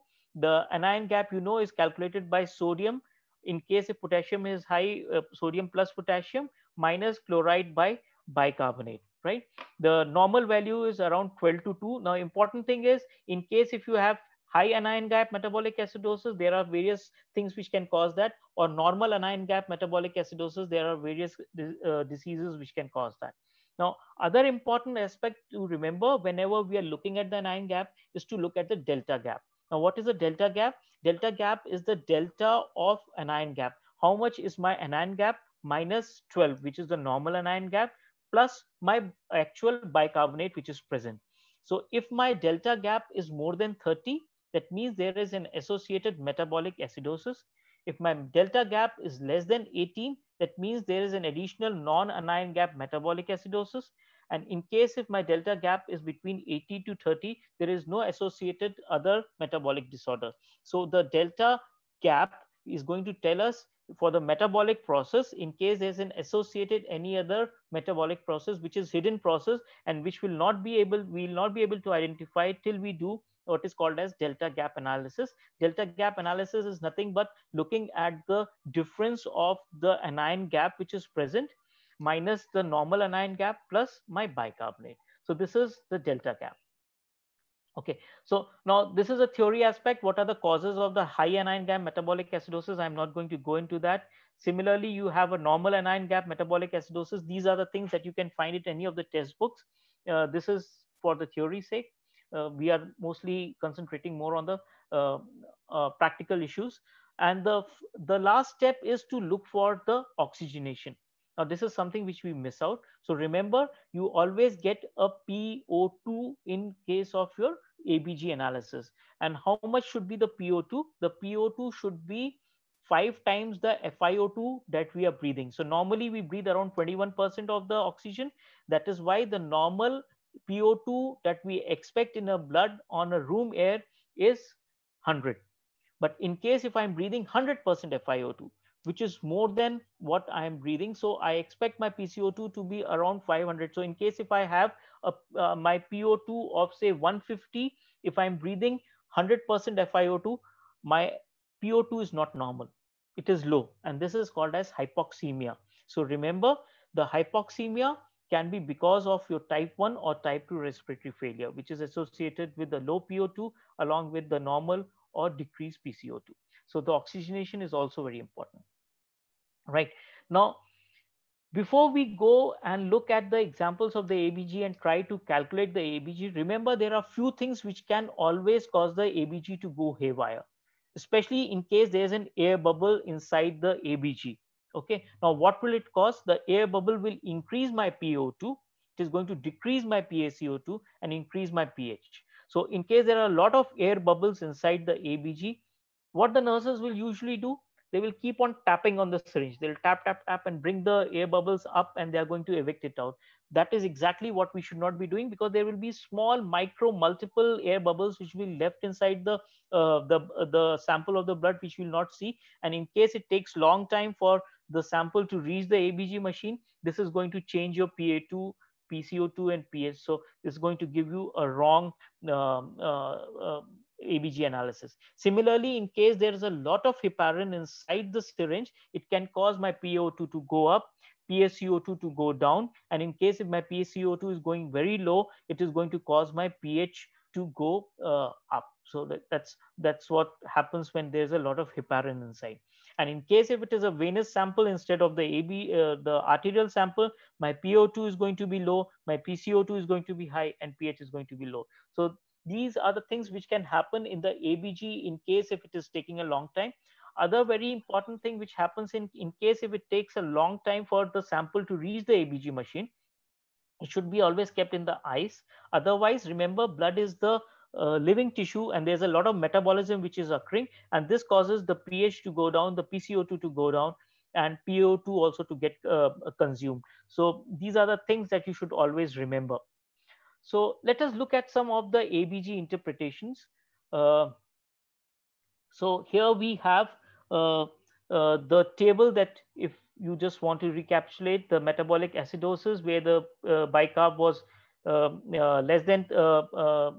The anion gap you know is calculated by sodium. In case if potassium is high, uh, sodium plus potassium minus chloride by bicarbonate, right? The normal value is around 12 to 2. Now, important thing is in case if you have high anion gap metabolic acidosis, there are various things which can cause that, or normal anion gap metabolic acidosis, there are various uh, diseases which can cause that. Now, other important aspect to remember whenever we are looking at the anion gap is to look at the delta gap. Now, what is the delta gap? Delta gap is the delta of anion gap. How much is my anion gap? Minus 12, which is the normal anion gap, plus my actual bicarbonate, which is present. So if my delta gap is more than 30, that means there is an associated metabolic acidosis. If my delta gap is less than 18, that means there is an additional non-anion gap metabolic acidosis. And in case if my delta gap is between 80 to 30, there is no associated other metabolic disorder. So the delta gap is going to tell us for the metabolic process in case there's an associated any other metabolic process which is hidden process and which will not be able we will not be able to identify till we do what is called as delta gap analysis. Delta gap analysis is nothing but looking at the difference of the anion gap which is present minus the normal anion gap plus my bicarbonate. So this is the delta gap. Okay, so now this is a theory aspect. What are the causes of the high anion gap metabolic acidosis? I'm not going to go into that. Similarly, you have a normal anion gap metabolic acidosis. These are the things that you can find in any of the test books. Uh, this is for the theory sake. Uh, we are mostly concentrating more on the uh, uh, practical issues. And the, the last step is to look for the oxygenation. Now, this is something which we miss out. So remember, you always get a PO2 in case of your ABG analysis. And how much should be the PO2? The PO2 should be five times the FiO2 that we are breathing. So normally we breathe around 21% of the oxygen. That is why the normal PO2 that we expect in a blood on a room air is 100. But in case if I'm breathing 100% FiO2, which is more than what I am breathing. So I expect my PCO2 to be around 500. So in case if I have a, uh, my PO2 of say 150, if I'm breathing 100% FiO2, my PO2 is not normal. It is low and this is called as hypoxemia. So remember the hypoxemia can be because of your type 1 or type 2 respiratory failure, which is associated with the low PO2 along with the normal or decreased PCO2. So the oxygenation is also very important. Right. Now, before we go and look at the examples of the ABG and try to calculate the ABG, remember there are few things which can always cause the ABG to go haywire, especially in case there's an air bubble inside the ABG okay now what will it cost the air bubble will increase my po2 it is going to decrease my PaCO2 and increase my pH. So in case there are a lot of air bubbles inside the ABG, what the nurses will usually do, they will keep on tapping on the syringe. They'll tap, tap, tap and bring the air bubbles up and they're going to evict it out. That is exactly what we should not be doing because there will be small micro multiple air bubbles which will be left inside the, uh, the, uh, the sample of the blood which we will not see. And in case it takes long time for the sample to reach the ABG machine, this is going to change your PA2, PCO2, and pH. So it's going to give you a wrong um, uh, uh, ABG analysis. Similarly, in case there's a lot of heparin inside the syringe, it can cause my PO2 to go up, PSCO2 to go down. And in case if my PSCO2 is going very low, it is going to cause my pH to go uh, up. So that, that's, that's what happens when there's a lot of heparin inside. And in case if it is a venous sample instead of the AB, uh, the arterial sample, my PO2 is going to be low, my PCO2 is going to be high, and pH is going to be low. So these are the things which can happen in the ABG in case if it is taking a long time. Other very important thing which happens in, in case if it takes a long time for the sample to reach the ABG machine, it should be always kept in the ice. Otherwise, remember blood is the living tissue and there's a lot of metabolism which is occurring and this causes the ph to go down the pco2 to go down and po2 also to get uh, consumed so these are the things that you should always remember so let us look at some of the abg interpretations uh, so here we have uh, uh, the table that if you just want to recapitulate the metabolic acidosis where the uh, bicarb was um, uh, less than uh, uh,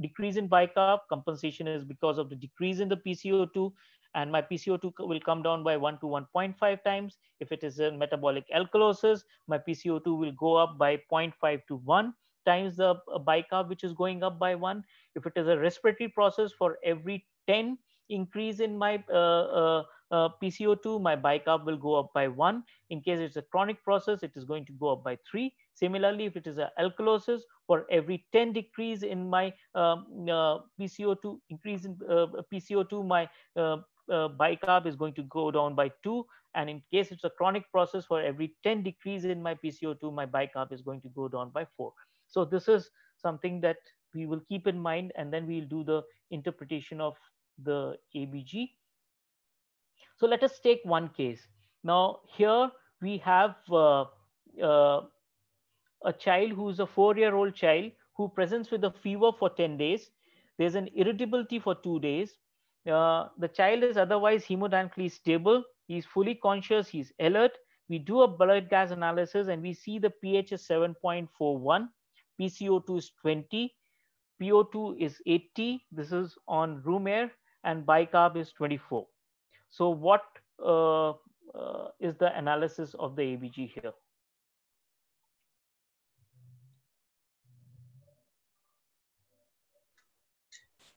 decrease in bicarb compensation is because of the decrease in the PCO2 and my PCO2 will come down by 1 to 1.5 times. If it is a metabolic alkalosis, my PCO2 will go up by 0.5 to 1 times the bicarb, which is going up by 1. If it is a respiratory process, for every 10 increase in my uh, uh, uh, PCO2, my bicarb will go up by one. In case it's a chronic process, it is going to go up by three. Similarly, if it is a alkalosis, for every 10 decrease in my um, uh, PCO2, increase in uh, PCO2, my uh, uh, bicarb is going to go down by two. And in case it's a chronic process, for every 10 decrease in my PCO2, my bicarb is going to go down by four. So this is something that we will keep in mind, and then we'll do the interpretation of the ABG so let us take one case. Now here we have uh, uh, a child who's a four-year-old child who presents with a fever for 10 days. There's an irritability for two days. Uh, the child is otherwise hemodynamically stable. He's fully conscious. He's alert. We do a blood gas analysis and we see the pH is 7.41. PCO2 is 20. PO2 is 80. This is on room air and bicarb is 24. So what uh, uh, is the analysis of the ABG here?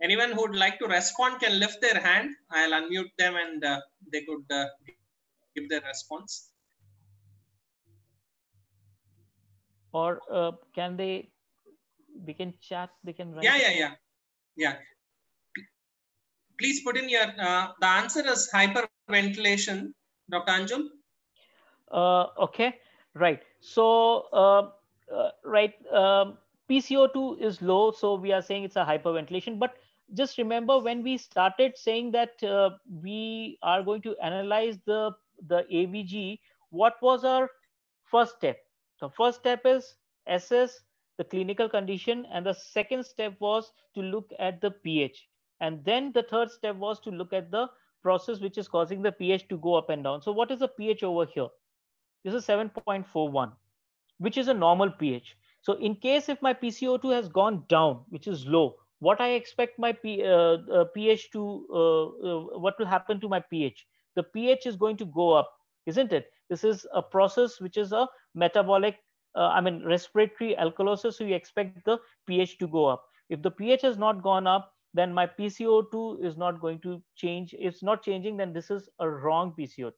Anyone who would like to respond can lift their hand. I'll unmute them and uh, they could uh, give their response. Or uh, can they, we can chat, they can write. Yeah, yeah, yeah. Yeah, please put in your, uh, the answer is hyperventilation, Dr. Anjum. Uh, okay, right. So, uh, uh right, um, PCO2 is low, so we are saying it's a hyperventilation. But just remember when we started saying that uh, we are going to analyze the, the AVG, what was our first step? The first step is assess the clinical condition and the second step was to look at the pH. And then the third step was to look at the process which is causing the pH to go up and down. So what is the pH over here? This is 7.41, which is a normal pH. So in case if my PCO2 has gone down, which is low, what I expect my P, uh, uh, pH to, uh, uh, what will happen to my pH? The pH is going to go up, isn't it? This is a process which is a metabolic, uh, I mean, respiratory alkalosis. So you expect the pH to go up. If the pH has not gone up, then my PCO2 is not going to change. It's not changing, then this is a wrong PCO2,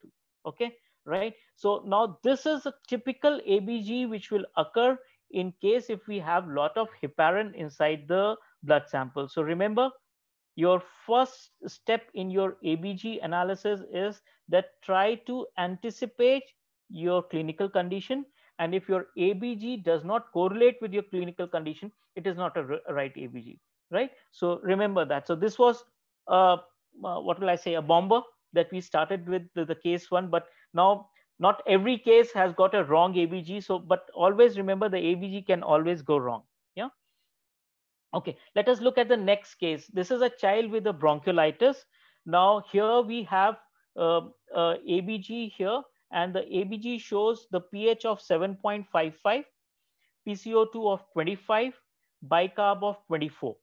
okay? Right? So now this is a typical ABG which will occur in case if we have lot of heparin inside the blood sample. So remember, your first step in your ABG analysis is that try to anticipate your clinical condition. And if your ABG does not correlate with your clinical condition, it is not a right ABG right? So remember that. So this was, uh, uh, what will I say, a bomber that we started with the, the case one, but now not every case has got a wrong ABG. So, but always remember the ABG can always go wrong. Yeah. Okay. Let us look at the next case. This is a child with a bronchiolitis. Now here we have uh, uh, ABG here and the ABG shows the pH of 7.55, PCO2 of 25, bicarb of 24.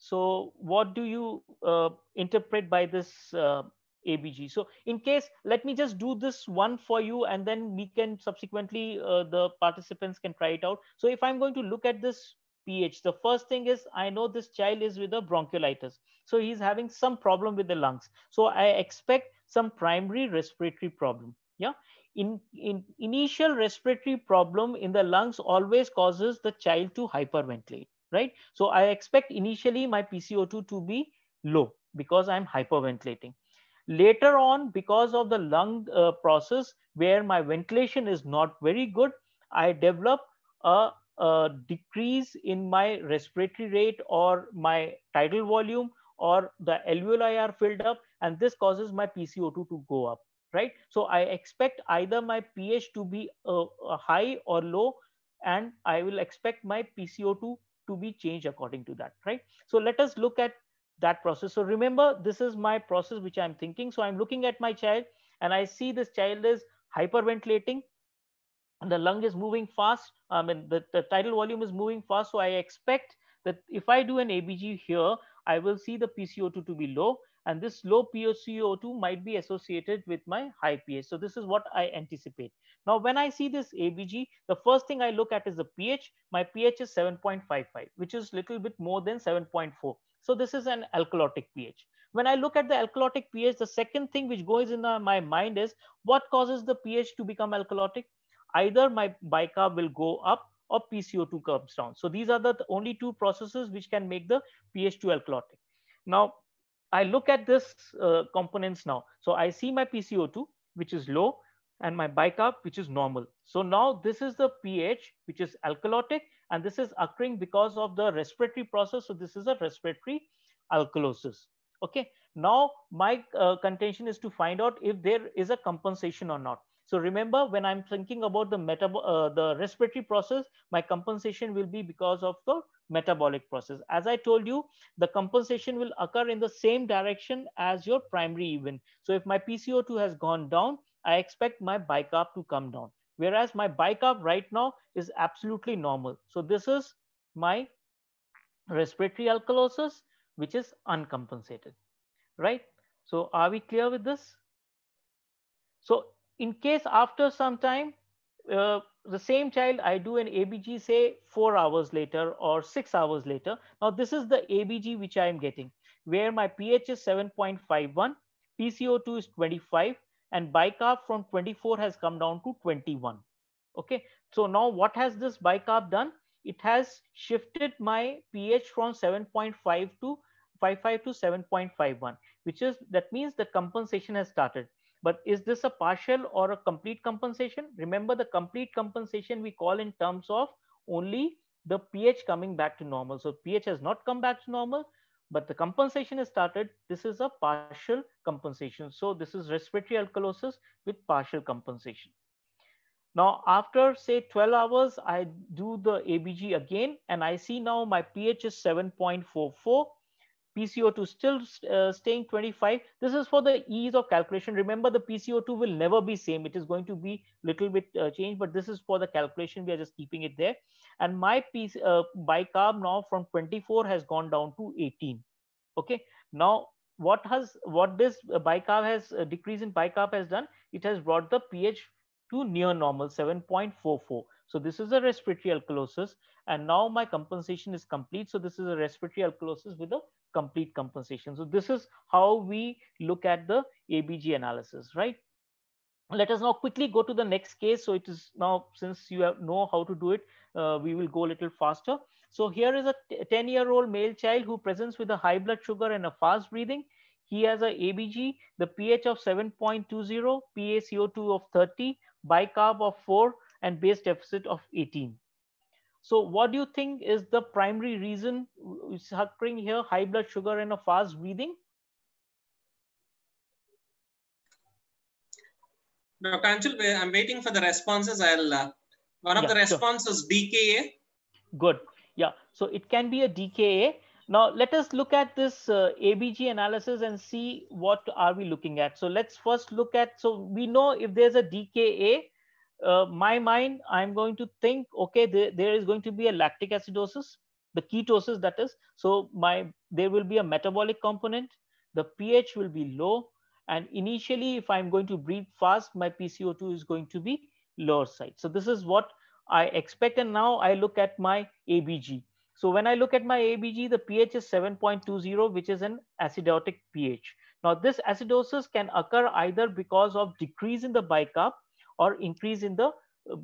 So what do you uh, interpret by this uh, ABG? So in case, let me just do this one for you and then we can subsequently, uh, the participants can try it out. So if I'm going to look at this pH, the first thing is I know this child is with a bronchiolitis. So he's having some problem with the lungs. So I expect some primary respiratory problem. Yeah. In, in initial respiratory problem in the lungs always causes the child to hyperventilate right? So I expect initially my PCO2 to be low because I'm hyperventilating. Later on, because of the lung uh, process where my ventilation is not very good, I develop a, a decrease in my respiratory rate or my tidal volume or the alveoli are filled up and this causes my PCO2 to go up, right? So I expect either my pH to be uh, high or low and I will expect my PCO2 to be changed according to that, right? So let us look at that process. So remember, this is my process which I'm thinking. So I'm looking at my child and I see this child is hyperventilating and the lung is moving fast. I mean, the, the tidal volume is moving fast. So I expect that if I do an ABG here, I will see the PCO2 to be low and this low POCO2 might be associated with my high pH. So this is what I anticipate. Now, when I see this ABG, the first thing I look at is the pH. My pH is 7.55, which is little bit more than 7.4. So this is an alkalotic pH. When I look at the alkalotic pH, the second thing which goes in my mind is what causes the pH to become alkalotic? Either my bicarb will go up or PCO2 comes down. So these are the only two processes which can make the pH to alkalotic. Now, I look at this uh, components now. So I see my PCO2, which is low, and my bicarb, which is normal. So now this is the pH, which is alkalotic, and this is occurring because of the respiratory process. So this is a respiratory alkalosis. Okay. Now my uh, contention is to find out if there is a compensation or not. So remember, when I'm thinking about the uh, the respiratory process, my compensation will be because of the metabolic process. As I told you, the compensation will occur in the same direction as your primary event. So if my PCO2 has gone down, I expect my bicarb to come down. Whereas my bicarb right now is absolutely normal. So this is my respiratory alkalosis, which is uncompensated, right? So are we clear with this? So in case after some time, uh, the same child I do an ABG say four hours later or six hours later. Now this is the ABG which I am getting where my pH is 7.51, PCO2 is 25 and bicarb from 24 has come down to 21. Okay, so now what has this bicarb done? It has shifted my pH from 7.5 to 55 to 7.51, which is that means the compensation has started. But is this a partial or a complete compensation? Remember the complete compensation we call in terms of only the pH coming back to normal. So pH has not come back to normal, but the compensation is started. This is a partial compensation. So this is respiratory alkalosis with partial compensation. Now, after say 12 hours, I do the ABG again, and I see now my pH is 7.44 PCO2 still uh, staying 25. This is for the ease of calculation. Remember the PCO2 will never be same. It is going to be little bit uh, change, but this is for the calculation. We are just keeping it there. And my piece, uh, bicarb now from 24 has gone down to 18. Okay. Now what has, what this bicarb has uh, decrease in bicarb has done? It has brought the pH to near normal 7.44. So this is a respiratory alkalosis. And now my compensation is complete. So this is a respiratory alkalosis with a complete compensation. So this is how we look at the ABG analysis, right? Let us now quickly go to the next case. So it is now, since you know how to do it, uh, we will go a little faster. So here is a 10-year-old male child who presents with a high blood sugar and a fast breathing. He has a ABG, the pH of 7.20, PaCO2 of 30, bicarb of 4, and base deficit of 18. So what do you think is the primary reason suffering here, high blood sugar and a fast breathing? Dr. Anshul, I'm waiting for the responses. I'll, uh, one of yeah, the responses sure. DKA. Good. Yeah. So it can be a DKA. Now let us look at this uh, ABG analysis and see what are we looking at. So let's first look at, so we know if there's a DKA, uh, my mind, I'm going to think, okay, there, there is going to be a lactic acidosis, the ketosis that is. So my there will be a metabolic component. The pH will be low. And initially, if I'm going to breathe fast, my PCO2 is going to be lower side. So this is what I expect. And now I look at my ABG. So when I look at my ABG, the pH is 7.20, which is an acidotic pH. Now this acidosis can occur either because of decrease in the bicarb or increase in the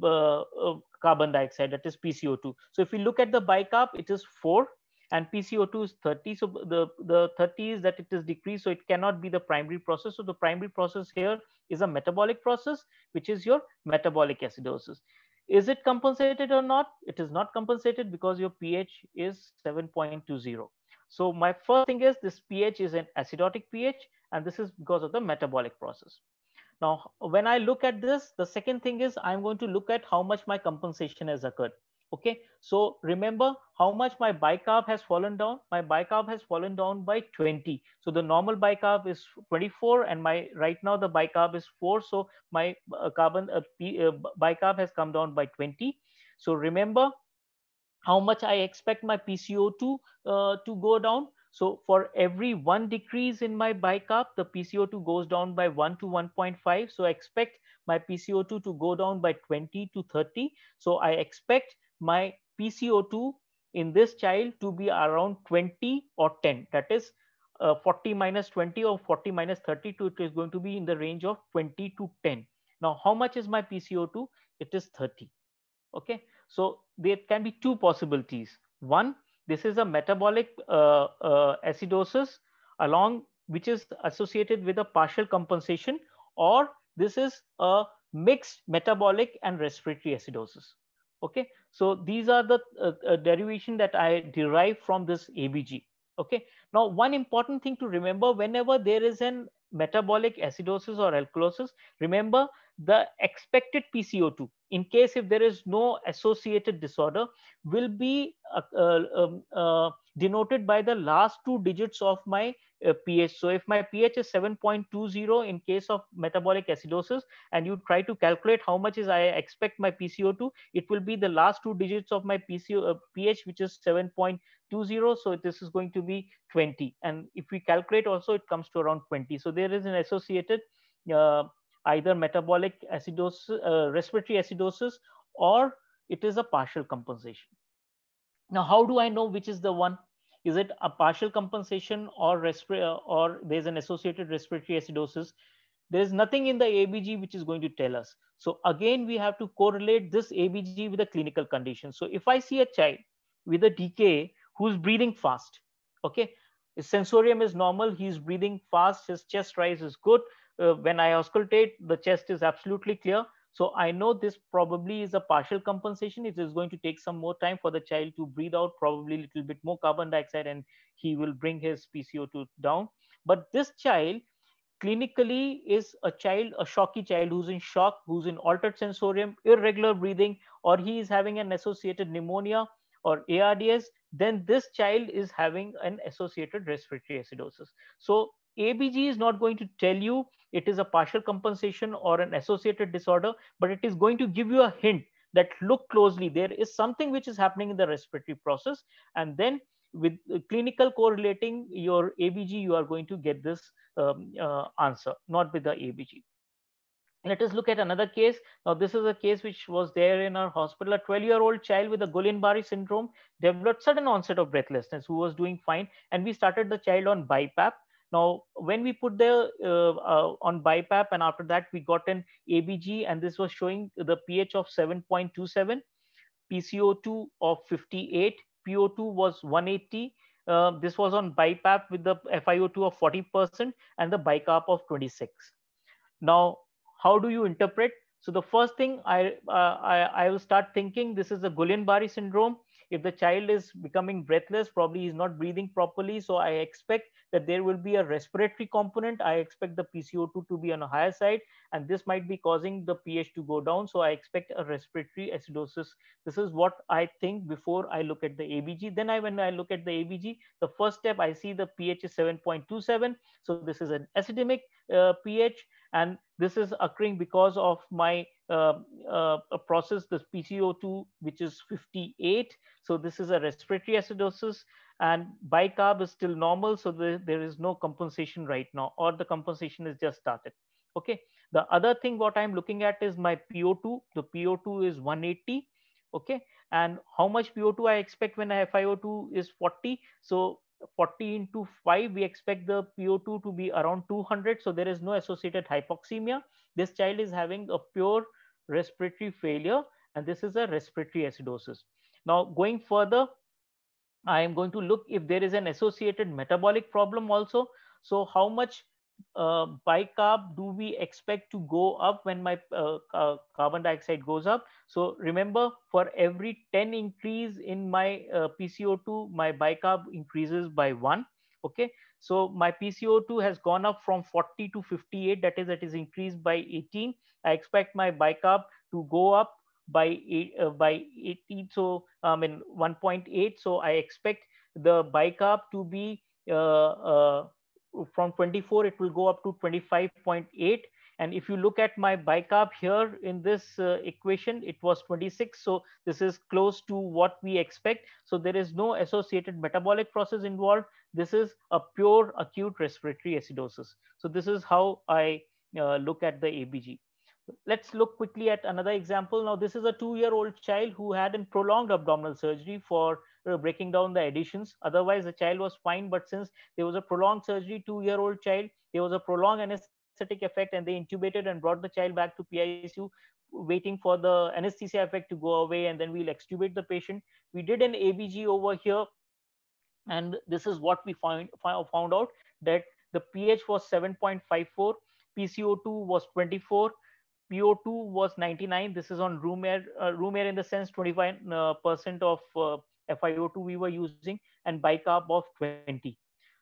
uh, uh, carbon dioxide, that is PCO2. So if we look at the bicarb, it is 4 and PCO2 is 30. So the, the 30 is that it is decreased, so it cannot be the primary process. So the primary process here is a metabolic process, which is your metabolic acidosis. Is it compensated or not? It is not compensated because your pH is 7.20. So my first thing is this pH is an acidotic pH, and this is because of the metabolic process. Now, when I look at this, the second thing is I'm going to look at how much my compensation has occurred. Okay, so remember how much my bicarb has fallen down. My bicarb has fallen down by 20. So the normal bicarb is 24 and my right now the bicarb is 4. So my uh, carbon uh, P, uh, bicarb has come down by 20. So remember how much I expect my PCO2 uh, to go down. So for every one decrease in my bicarb, the PCO2 goes down by 1 to 1.5. So I expect my PCO2 to go down by 20 to 30. So I expect my PCO2 in this child to be around 20 or 10. That is uh, 40 minus 20 or 40 minus 32. It is going to be in the range of 20 to 10. Now, how much is my PCO2? It is 30. Okay. So there can be two possibilities. One, this is a metabolic uh, uh, acidosis along which is associated with a partial compensation or this is a mixed metabolic and respiratory acidosis. Okay, so these are the uh, uh derivation that I derive from this ABG. Okay, now one important thing to remember whenever there is an metabolic acidosis or alkalosis, remember the expected PCO2 in case if there is no associated disorder, will be uh, uh, um, uh, denoted by the last two digits of my pH. So if my pH is 7.20 in case of metabolic acidosis, and you try to calculate how much is I expect my PCO2, it will be the last two digits of my PCO, uh, pH, which is 7.20. So this is going to be 20. And if we calculate also, it comes to around 20. So there is an associated uh, either metabolic acidosis, uh, respiratory acidosis, or it is a partial compensation. Now, how do I know which is the one? Is it a partial compensation or or there's an associated respiratory acidosis? There is nothing in the ABG which is going to tell us. So again, we have to correlate this ABG with a clinical condition. So if I see a child with a DK who's breathing fast, okay, his sensorium is normal, he's breathing fast, his chest rise is good, uh, when I auscultate, the chest is absolutely clear. So I know this probably is a partial compensation. It is going to take some more time for the child to breathe out, probably a little bit more carbon dioxide, and he will bring his PCO2 down. But this child clinically is a child, a shocky child who's in shock, who's in altered sensorium, irregular breathing, or he is having an associated pneumonia or ARDS, then this child is having an associated respiratory acidosis. So ABG is not going to tell you it is a partial compensation or an associated disorder, but it is going to give you a hint that look closely, there is something which is happening in the respiratory process. And then with clinical correlating your ABG, you are going to get this um, uh, answer, not with the ABG. Let us look at another case. Now, this is a case which was there in our hospital. A 12-year-old child with a Guillain-Barré syndrome developed sudden onset of breathlessness who was doing fine. And we started the child on BiPAP now, when we put the uh, uh, on BiPAP and after that we got an ABG and this was showing the pH of 7.27, PCO2 of 58, PO2 was 180, uh, this was on BiPAP with the FiO2 of 40% and the bicarb of 26. Now, how do you interpret? So the first thing I, uh, I, I, will start thinking this is the Guillain-Barre syndrome if the child is becoming breathless probably he's not breathing properly so i expect that there will be a respiratory component i expect the pco2 to be on a higher side and this might be causing the ph to go down so i expect a respiratory acidosis this is what i think before i look at the abg then i when i look at the abg the first step i see the ph is 7.27 so this is an acidemic uh, ph and this is occurring because of my um, uh, uh, process, this PCO2, which is 58. So this is a respiratory acidosis and bicarb is still normal. So there is no compensation right now or the compensation is just started. Okay. The other thing what I'm looking at is my PO2. The PO2 is 180. Okay. And how much PO2 I expect when FiO2 is 40. So 40 into 5, we expect the PO2 to be around 200. So there is no associated hypoxemia. This child is having a pure respiratory failure, and this is a respiratory acidosis. Now, going further, I am going to look if there is an associated metabolic problem also. So how much uh, bicarb do we expect to go up when my uh, uh, carbon dioxide goes up? So remember, for every 10 increase in my uh, PCO2, my bicarb increases by one. Okay, so my PCO2 has gone up from 40 to 58, that is, it is increased by 18. I expect my bicarb to go up by uh, by 18, so I mean 1.8. So I expect the bicarb to be uh, from 24, it will go up to 25.8. And if you look at my bicarb here in this uh, equation, it was 26. So this is close to what we expect. So there is no associated metabolic process involved. This is a pure acute respiratory acidosis. So this is how I uh, look at the ABG. Let's look quickly at another example. Now, this is a two-year-old child who had a prolonged abdominal surgery for uh, breaking down the additions. Otherwise, the child was fine. But since there was a prolonged surgery, two-year-old child, there was a prolonged anesthetic effect, and they intubated and brought the child back to PICU, waiting for the anesthesia effect to go away, and then we'll extubate the patient. We did an ABG over here, and this is what we find, found out that the pH was 7.54, PCO2 was 24, PO2 was 99. This is on room air, uh, room air in the sense 25% uh, of uh, FiO2 we were using and bicarb of 20.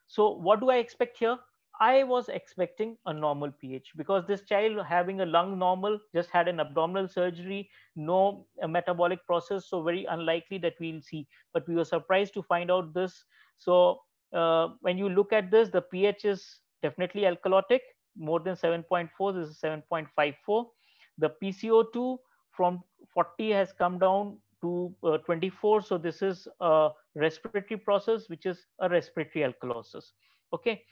So what do I expect here? I was expecting a normal pH because this child having a lung normal just had an abdominal surgery, no metabolic process, so very unlikely that we'll see. But we were surprised to find out this. So uh, when you look at this, the pH is definitely alkalotic, more than 7.4, this is 7.54. The PCO2 from 40 has come down to uh, 24. So this is a respiratory process, which is a respiratory alkalosis. Okay.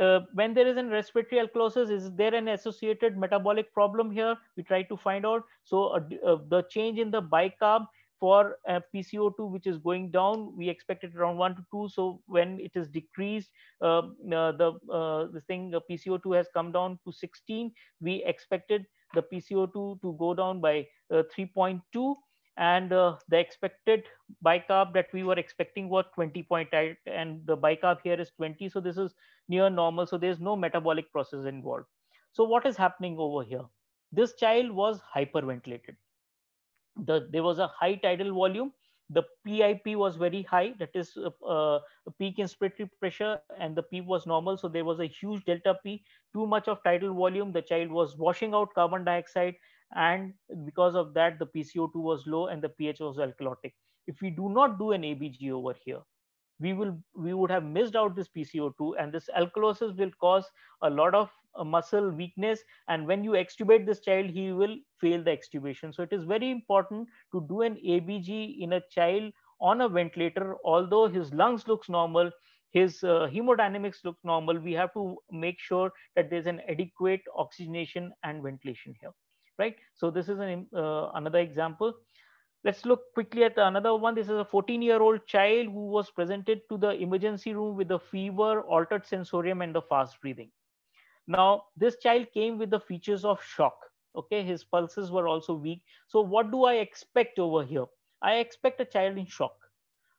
Uh, when there is a respiratory alkalosis, is there an associated metabolic problem here? We try to find out. So uh, uh the change in the bicarb for uh, PCO2, which is going down, we expect it around one to two. So when it is decreased, um, uh, the this thing the PCO2 has come down to 16. We expected the PCO2 to go down by 3.2 and uh, the expected bicarb that we were expecting was 20.8 and the bicarb here is 20 so this is near normal so there's no metabolic process involved so what is happening over here this child was hyperventilated the, there was a high tidal volume the pip was very high that is uh, uh peak inspiratory pressure and the p was normal so there was a huge delta p too much of tidal volume the child was washing out carbon dioxide and because of that the pco2 was low and the ph was alkalotic if we do not do an abg over here we will we would have missed out this pco2 and this alkalosis will cause a lot of uh, muscle weakness and when you extubate this child he will fail the extubation so it is very important to do an abg in a child on a ventilator although his lungs looks normal his uh, hemodynamics looks normal we have to make sure that there's an adequate oxygenation and ventilation here right? So this is an, uh, another example. Let's look quickly at another one. This is a 14 year old child who was presented to the emergency room with a fever, altered sensorium and the fast breathing. Now this child came with the features of shock. Okay, his pulses were also weak. So what do I expect over here? I expect a child in shock.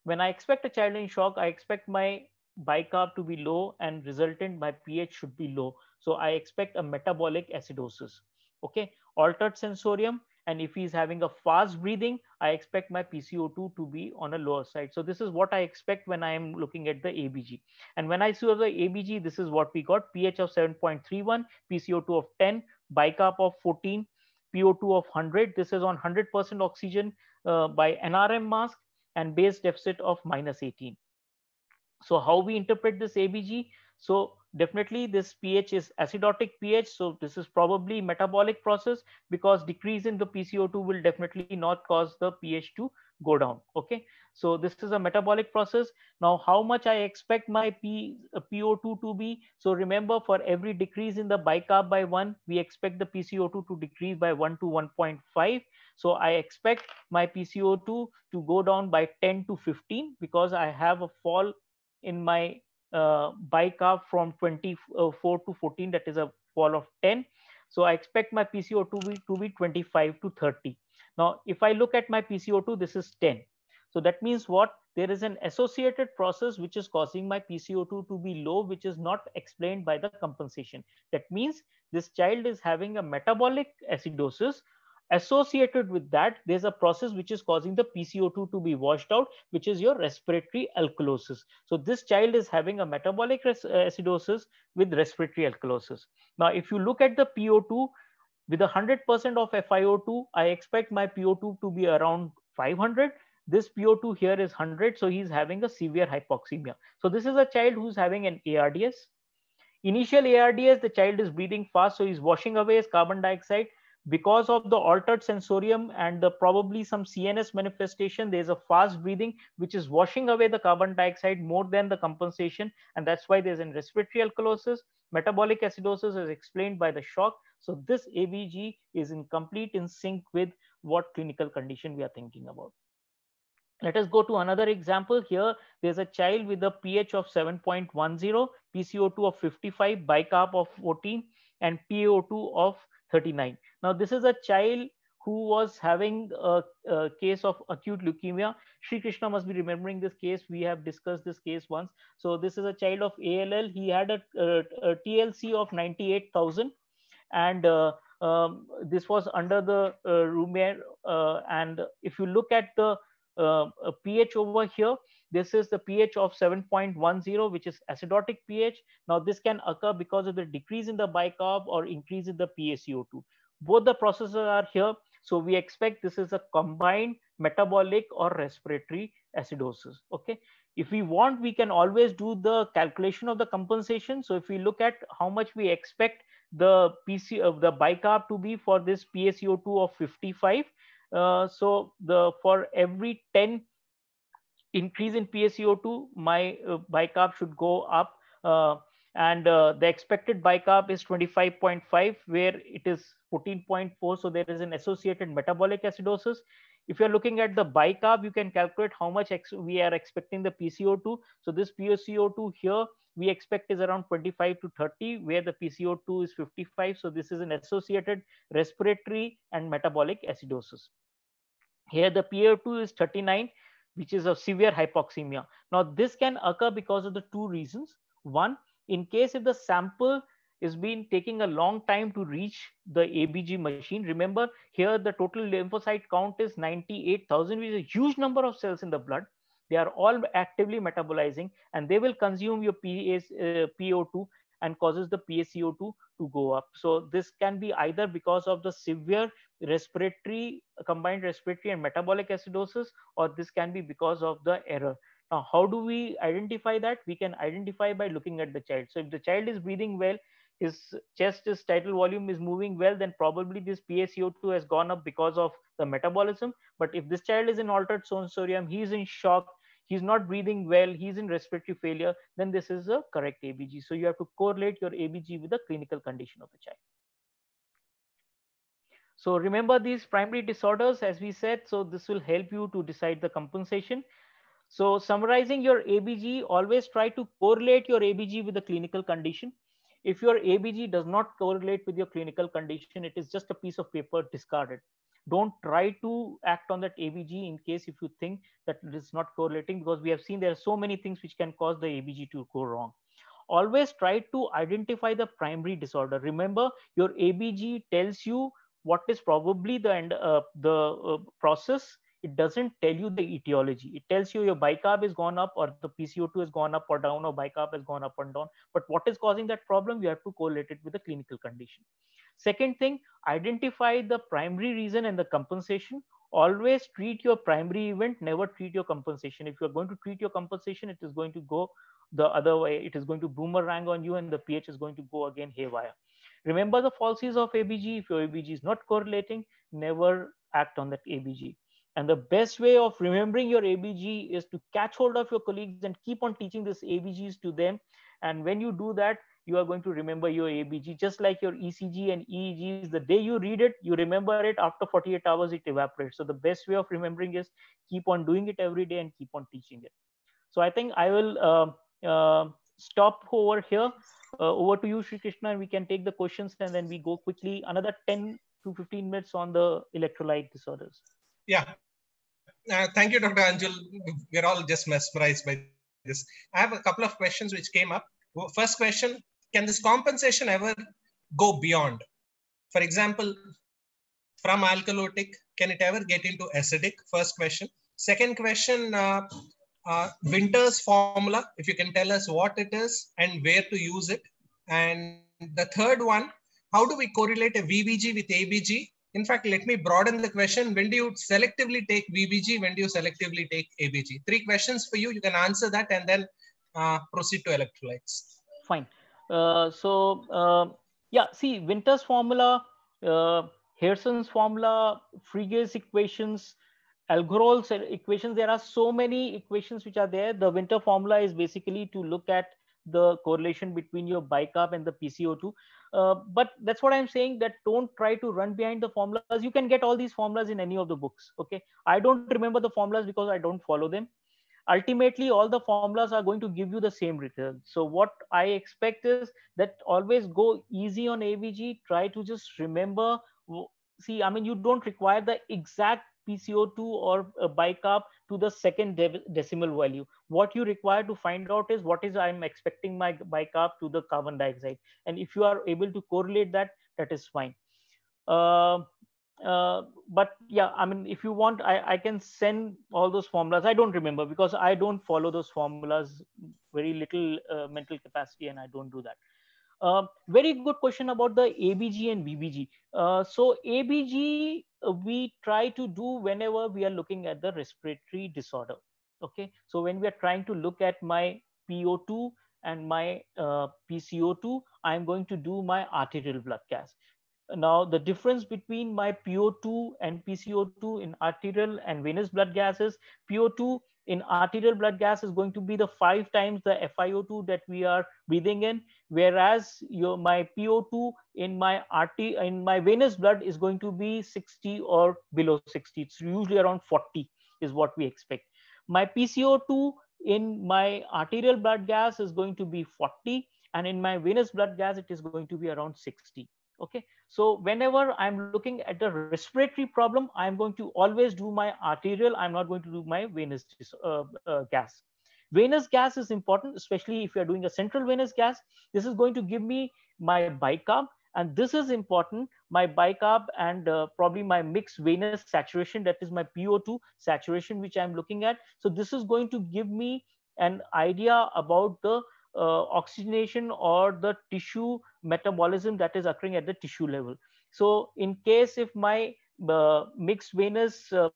When I expect a child in shock, I expect my bicarb to be low and resultant my pH should be low. So I expect a metabolic acidosis. Okay altered sensorium. And if he's having a fast breathing, I expect my PCO2 to be on a lower side. So this is what I expect when I am looking at the ABG. And when I see the ABG, this is what we got pH of 7.31, PCO2 of 10, bicarb of 14, PO2 of 100. This is on 100% oxygen uh, by NRM mask and base deficit of minus 18. So how we interpret this ABG? So definitely this pH is acidotic pH. So this is probably metabolic process because decrease in the PCO2 will definitely not cause the pH to go down. Okay. So this is a metabolic process. Now, how much I expect my P, uh, PO2 to be. So remember for every decrease in the bicarb by one, we expect the PCO2 to decrease by one to 1.5. So I expect my PCO2 to go down by 10 to 15 because I have a fall in my uh, buy from 24 to 14, that is a fall of 10. So I expect my PCO2 be, to be 25 to 30. Now, if I look at my PCO2, this is 10. So that means what? There is an associated process which is causing my PCO2 to be low, which is not explained by the compensation. That means this child is having a metabolic acidosis, associated with that there's a process which is causing the pco2 to be washed out which is your respiratory alkalosis so this child is having a metabolic uh, acidosis with respiratory alkalosis now if you look at the po2 with 100% of fio2 i expect my po2 to be around 500 this po2 here is 100 so he's having a severe hypoxemia so this is a child who's having an ards initial ards the child is breathing fast so he's washing away his carbon dioxide because of the altered sensorium and the probably some cns manifestation there's a fast breathing which is washing away the carbon dioxide more than the compensation and that's why there's a respiratory alkalosis metabolic acidosis is explained by the shock so this abg is in complete in sync with what clinical condition we are thinking about let us go to another example here there's a child with a ph of 7.10 pco2 of 55 bicarb of 14 and po2 of 39. Now, this is a child who was having a, a, case of acute leukemia. Sri Krishna must be remembering this case. We have discussed this case once. So this is a child of ALL. He had a, a, a TLC of 98,000 and uh, um, this was under the uh, room air. Uh, and if you look at the uh, pH uh, over here, this is the pH of 7.10, which is acidotic pH. Now this can occur because of the decrease in the bicarb or increase in the PaCO2. Both the processes are here. So we expect this is a combined metabolic or respiratory acidosis. Okay. If we want, we can always do the calculation of the compensation. So if we look at how much we expect the PC of uh, the bicarb to be for this PaCO2 of 55. Uh, so the for every 10 increase in pco 2 my uh, bicarb should go up. Uh, and uh, the expected bicarb is 25.5, where it is 14.4. So there is an associated metabolic acidosis. If you're looking at the bicarb, you can calculate how much we are expecting the PCO2. So this PCO2 here we expect is around 25 to 30, where the PCO2 is 55. So this is an associated respiratory and metabolic acidosis. Here the PO2 is 39 which is a severe hypoxemia. Now, this can occur because of the two reasons. One, in case if the sample is been taking a long time to reach the ABG machine. Remember here, the total lymphocyte count is 98,000, which is a huge number of cells in the blood. They are all actively metabolizing and they will consume your PAS, uh, PO2 and causes the PaCO2 to go up. So this can be either because of the severe respiratory combined respiratory and metabolic acidosis or this can be because of the error now how do we identify that we can identify by looking at the child so if the child is breathing well his chest his tidal volume is moving well then probably this PaCO2 has gone up because of the metabolism but if this child is in altered sensorium he's in shock he's not breathing well he's in respiratory failure then this is a correct ABG so you have to correlate your ABG with the clinical condition of the child so remember these primary disorders, as we said, so this will help you to decide the compensation. So summarizing your ABG, always try to correlate your ABG with the clinical condition. If your ABG does not correlate with your clinical condition, it is just a piece of paper discarded. Don't try to act on that ABG in case if you think that it is not correlating because we have seen there are so many things which can cause the ABG to go wrong. Always try to identify the primary disorder. Remember, your ABG tells you what is probably the end uh, the uh, process it doesn't tell you the etiology it tells you your bicarb is gone up or the pco2 has gone up or down or bicarb has gone up and down but what is causing that problem you have to correlate it with the clinical condition second thing identify the primary reason and the compensation always treat your primary event never treat your compensation if you are going to treat your compensation it is going to go the other way it is going to boomerang on you and the ph is going to go again haywire Remember the falsies of ABG. If your ABG is not correlating, never act on that ABG. And the best way of remembering your ABG is to catch hold of your colleagues and keep on teaching this ABGs to them. And when you do that, you are going to remember your ABG, just like your ECG and EEGs. The day you read it, you remember it. After 48 hours, it evaporates. So the best way of remembering is keep on doing it every day and keep on teaching it. So I think I will uh, uh, stop over here. Uh, over to you, Sri Krishna, and we can take the questions and then we go quickly another 10 to 15 minutes on the electrolyte disorders. Yeah. Uh, thank you, Dr. Anjul. We're all just mesmerized by this. I have a couple of questions which came up. First question Can this compensation ever go beyond? For example, from alkalotic, can it ever get into acidic? First question. Second question uh, uh, winter's formula, if you can tell us what it is and where to use it. And the third one, how do we correlate a VBG with ABG? In fact, let me broaden the question. When do you selectively take VBG? When do you selectively take ABG? Three questions for you. You can answer that and then uh, proceed to electrolytes. Fine. Uh, so, uh, yeah, see, Winter's formula, uh, Hairson's formula, Frege's equations, Algorol's equations, there are so many equations which are there. The winter formula is basically to look at the correlation between your bicarb and the PCO2. Uh, but that's what I'm saying that don't try to run behind the formulas. You can get all these formulas in any of the books. Okay. I don't remember the formulas because I don't follow them. Ultimately, all the formulas are going to give you the same return. So what I expect is that always go easy on AVG. Try to just remember. See, I mean, you don't require the exact PCO2 or uh, bicarb to the second de decimal value. What you require to find out is what is I'm expecting my bicarb to the carbon dioxide. And if you are able to correlate that, that is fine. Uh, uh, but yeah, I mean, if you want, I, I can send all those formulas. I don't remember because I don't follow those formulas, very little uh, mental capacity, and I don't do that. Uh, very good question about the ABG and BBG. Uh, so ABG, uh, we try to do whenever we are looking at the respiratory disorder. Okay, so when we are trying to look at my PO2 and my uh, PCO2, I'm going to do my arterial blood gas. Now, the difference between my PO2 and PCO2 in arterial and venous blood gases, PO2 in arterial blood gas is going to be the five times the FiO2 that we are breathing in, whereas your, my PO2 in my RT in my venous blood is going to be 60 or below 60. It's usually around 40 is what we expect. My PCO2 in my arterial blood gas is going to be 40 and in my venous blood gas it is going to be around 60 Okay, so whenever I'm looking at a respiratory problem, I'm going to always do my arterial. I'm not going to do my venous uh, uh, gas. Venous gas is important, especially if you're doing a central venous gas. This is going to give me my bicarb and this is important my bicarb and uh, probably my mixed venous saturation that is my po2 saturation which i'm looking at so this is going to give me an idea about the uh, oxygenation or the tissue metabolism that is occurring at the tissue level. So in case if my uh, mixed venous uh,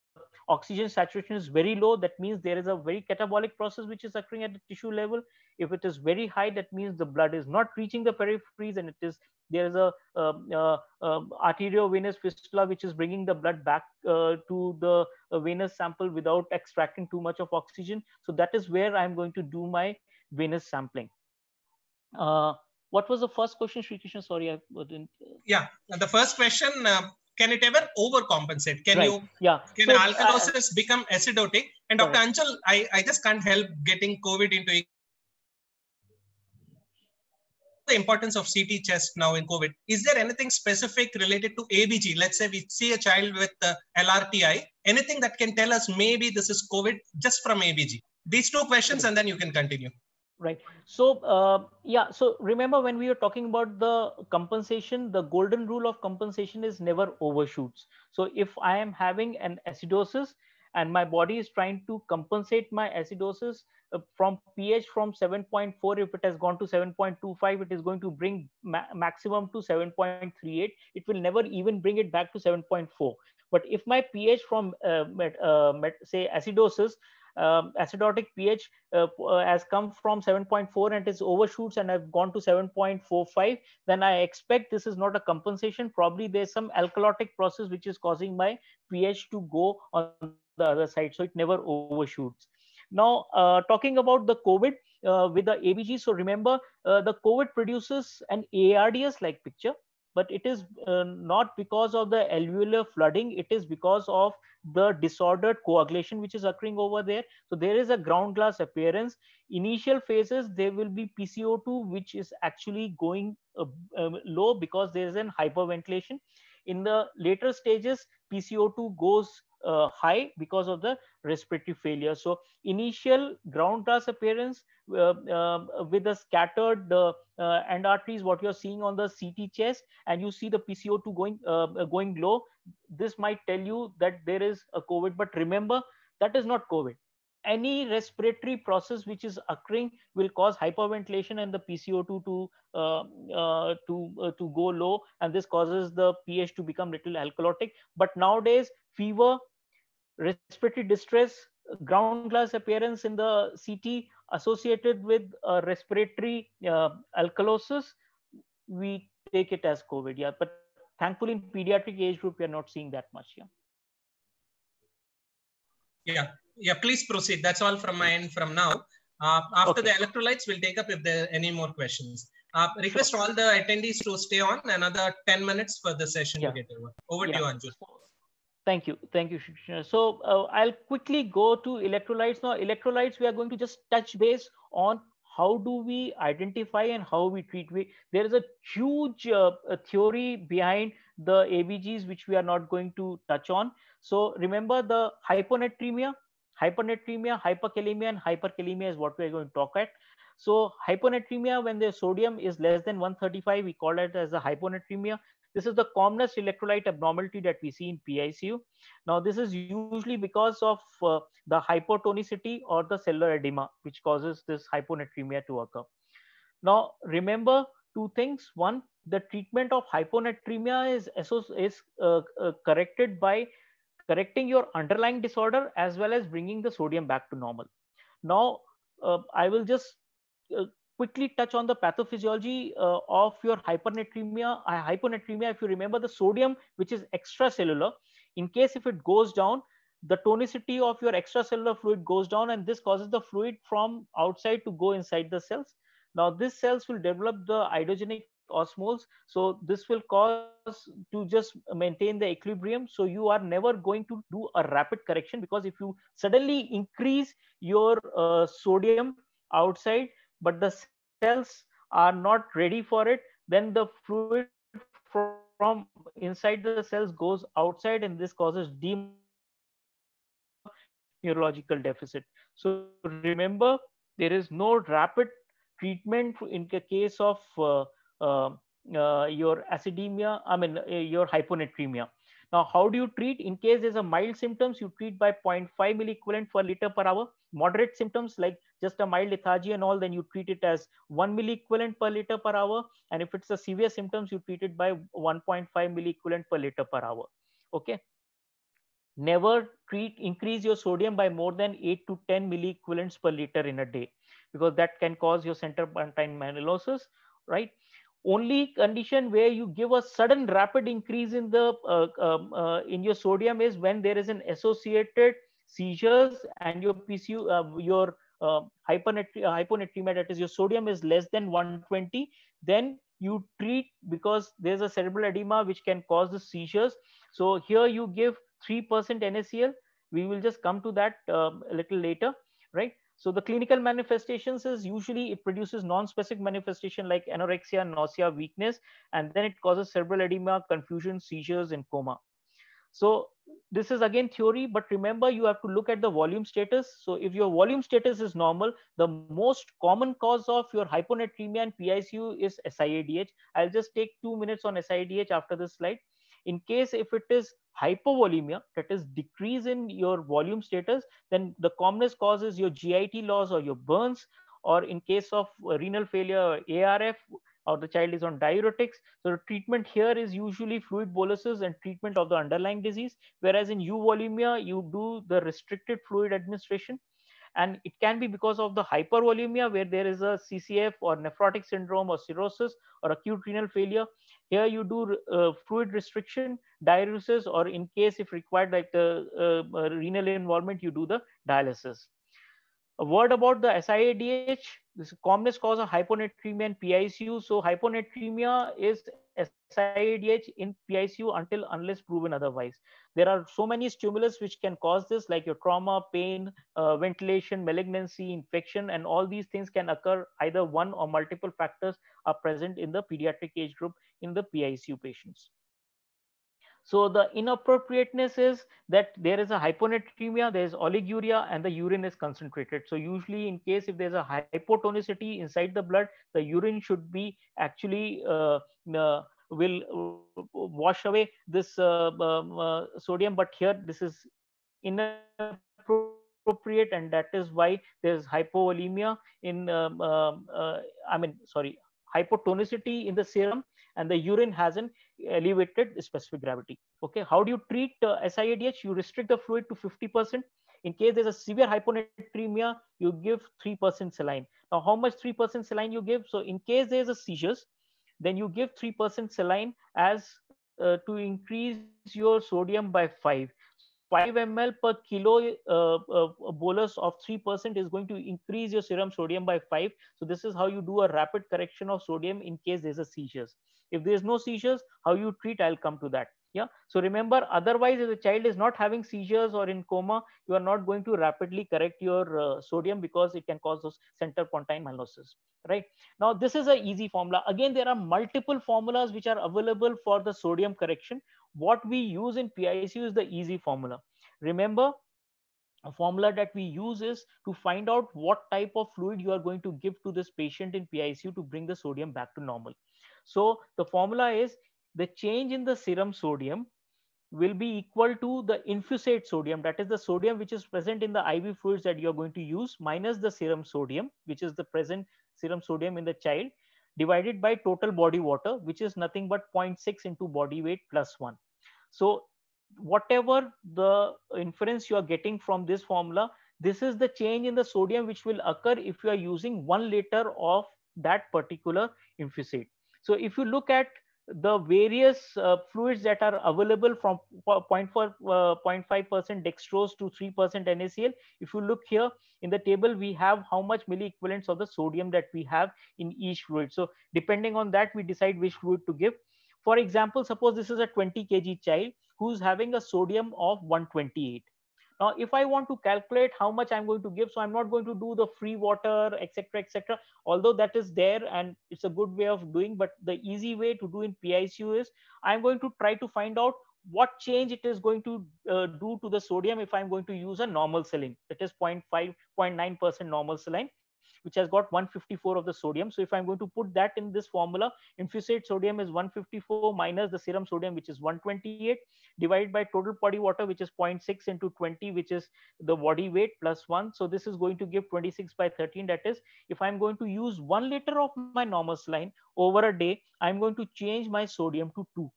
oxygen saturation is very low, that means there is a very catabolic process which is occurring at the tissue level. If it is very high, that means the blood is not reaching the peripheries and it is there is a um, uh, uh, um, arteriovenous fistula which is bringing the blood back uh, to the uh, venous sample without extracting too much of oxygen. So that is where I'm going to do my venous sampling. Uh, what was the first question, Sri Krishna? Sorry, I didn't. Uh, yeah, the first question uh, can it ever overcompensate? Can right. you yeah. can so, alkalosis uh, become acidotic? And Dr. Right. I, I just can't help getting COVID into the importance of CT chest now in COVID. Is there anything specific related to ABG? Let's say we see a child with uh, LRTI, anything that can tell us maybe this is COVID just from ABG? These two questions, and then you can continue right so uh, yeah so remember when we were talking about the compensation the golden rule of compensation is never overshoots so if i am having an acidosis and my body is trying to compensate my acidosis uh, from ph from 7.4 if it has gone to 7.25 it is going to bring ma maximum to 7.38 it will never even bring it back to 7.4 but if my ph from uh, met, uh, met, say acidosis um, acidotic pH uh, uh has come from 7.4 and it overshoots and I've gone to 7.45, then I expect this is not a compensation. Probably there's some alkalotic process which is causing my pH to go on the other side. So it never overshoots. Now, uh, talking about the COVID uh, with the ABG. So remember, uh, the COVID produces an ARDS like picture but it is uh, not because of the alveolar flooding it is because of the disordered coagulation which is occurring over there so there is a ground glass appearance initial phases there will be pco2 which is actually going uh, low because there is an hyperventilation in the later stages pco2 goes uh, high because of the respiratory failure. So initial ground glass appearance uh, uh, with the scattered uh, uh, end arteries, what you're seeing on the CT chest, and you see the PCO2 going uh, going low. This might tell you that there is a COVID, but remember that is not COVID. Any respiratory process which is occurring will cause hyperventilation and the PCO2 to to to go low, and this causes the pH to become little alkalotic. But nowadays, fever respiratory distress, ground glass appearance in the CT associated with uh, respiratory uh, alkalosis, we take it as COVID. Yeah, but thankfully in pediatric age group, we are not seeing that much. Yeah. Yeah, yeah. Please proceed. That's all from my end from now. Uh, after okay. the electrolytes, we'll take up if there are any more questions. Uh, request all the attendees to stay on another 10 minutes for the session yeah. to get over. Over yeah. to you, Anju. Thank you. Thank you, So uh, I'll quickly go to electrolytes. Now, electrolytes, we are going to just touch base on how do we identify and how we treat. We, there is a huge uh, theory behind the ABGs, which we are not going to touch on. So remember the hyponatremia, hypernatremia, hyperkalemia, and hyperkalemia is what we are going to talk at. So hyponatremia, when the sodium is less than 135, we call it as a hyponatremia. This is the commonest electrolyte abnormality that we see in PICU. Now, this is usually because of uh, the hypotonicity or the cellular edema, which causes this hyponatremia to occur. Now, remember two things. One, the treatment of hyponatremia is, is uh, uh, corrected by correcting your underlying disorder as well as bringing the sodium back to normal. Now, uh, I will just uh, quickly touch on the pathophysiology uh, of your hypernatremia. Uh, hyponatremia, if you remember the sodium, which is extracellular, in case if it goes down, the tonicity of your extracellular fluid goes down and this causes the fluid from outside to go inside the cells. Now, these cells will develop the idogenic osmoles. So this will cause to just maintain the equilibrium. So you are never going to do a rapid correction because if you suddenly increase your uh, sodium outside, but the cells are not ready for it, then the fluid from inside the cells goes outside and this causes neurological deficit. So remember, there is no rapid treatment in the case of uh, uh, uh, your acidemia, I mean, uh, your hyponatremia. Now, how do you treat? In case there's a mild symptoms, you treat by 0.5 milliequivalent per liter per hour. Moderate symptoms like just a mild lethargy and all, then you treat it as 1 milliequivalent per liter per hour. And if it's a severe symptoms, you treat it by 1.5 milliequivalent per liter per hour. Okay. Never treat increase your sodium by more than 8 to 10 milliequivalents per liter in a day because that can cause your pontine myelosis, right? only condition where you give a sudden rapid increase in the uh, um, uh, in your sodium is when there is an associated seizures and your PCU, uh, your uh, uh, hyponatremia, that is your sodium is less than 120, then you treat because there's a cerebral edema which can cause the seizures. So here you give 3% NaCl. We will just come to that um, a little later, right? So the clinical manifestations is usually it produces non-specific manifestation like anorexia, nausea, weakness, and then it causes cerebral edema, confusion, seizures, and coma. So this is again theory, but remember you have to look at the volume status. So if your volume status is normal, the most common cause of your hyponatremia and PICU is SIADH. I'll just take two minutes on SIADH after this slide. In case if it is hypovolemia, that is decrease in your volume status, then the commonest cause is your GIT loss or your burns, or in case of renal failure, ARF, or the child is on diuretics. So the treatment here is usually fluid boluses and treatment of the underlying disease. Whereas in euvolemia, you do the restricted fluid administration. And it can be because of the hypervolemia where there is a CCF or nephrotic syndrome or cirrhosis or acute renal failure. Here you do uh, fluid restriction, diuresis, or in case if required like the uh, uh renal involvement, you do the dialysis. A word about the SIADH. This commonest cause of hyponatremia and PICU. So hyponatremia is SIADH in PICU until unless proven otherwise. There are so many stimulus which can cause this, like your trauma, pain, uh, ventilation, malignancy, infection, and all these things can occur. Either one or multiple factors are present in the pediatric age group in the PICU patients. So the inappropriateness is that there is a hyponatremia, there is oliguria, and the urine is concentrated. So usually in case if there's a hypotonicity inside the blood, the urine should be actually uh, uh, will uh, wash away this uh, um, uh, sodium. But here this is inappropriate, and that is why there's hypovolemia in, um, uh, I mean, sorry, hypotonicity in the serum and the urine has an elevated specific gravity. Okay, how do you treat uh, SIADH? You restrict the fluid to 50%. In case there's a severe hyponatremia, you give 3% saline. Now, how much 3% saline you give? So in case there's a seizures, then you give 3% saline as uh, to increase your sodium by 5. 5 ml per kilo uh, uh bolus of 3% is going to increase your serum sodium by 5. So this is how you do a rapid correction of sodium in case there's a seizures. If there is no seizures, how you treat, I'll come to that. Yeah. So remember, otherwise, if the child is not having seizures or in coma, you are not going to rapidly correct your uh, sodium because it can cause those center pontine malnosis. Right. Now, this is an easy formula. Again, there are multiple formulas which are available for the sodium correction. What we use in PICU is the easy formula. Remember, a formula that we use is to find out what type of fluid you are going to give to this patient in PICU to bring the sodium back to normal. So the formula is the change in the serum sodium will be equal to the infusate sodium, that is the sodium which is present in the IV fluids that you're going to use, minus the serum sodium, which is the present serum sodium in the child, divided by total body water, which is nothing but 0.6 into body weight plus 1. So whatever the inference you are getting from this formula, this is the change in the sodium which will occur if you are using 1 liter of that particular infusate. So if you look at the various uh, fluids that are available from 0.4, 0.5% uh, dextrose to 3% NaCl. If you look here in the table, we have how much milliequivalents of the sodium that we have in each fluid. So depending on that, we decide which fluid to give. For example, suppose this is a 20 kg child who's having a sodium of 128. Now, if I want to calculate how much I'm going to give, so I'm not going to do the free water, etc., etc. Although that is there and it's a good way of doing, but the easy way to do in PICU is I'm going to try to find out what change it is going to uh, do to the sodium if I'm going to use a normal saline. That is 0.5, 0.9% normal saline which has got 154 of the sodium. So if I'm going to put that in this formula, infusate sodium is 154 minus the serum sodium, which is 128, divided by total body water, which is 0.6 into 20, which is the body weight plus 1. So this is going to give 26 by 13. That is, if I'm going to use 1 liter of my normal saline over a day, I'm going to change my sodium to 2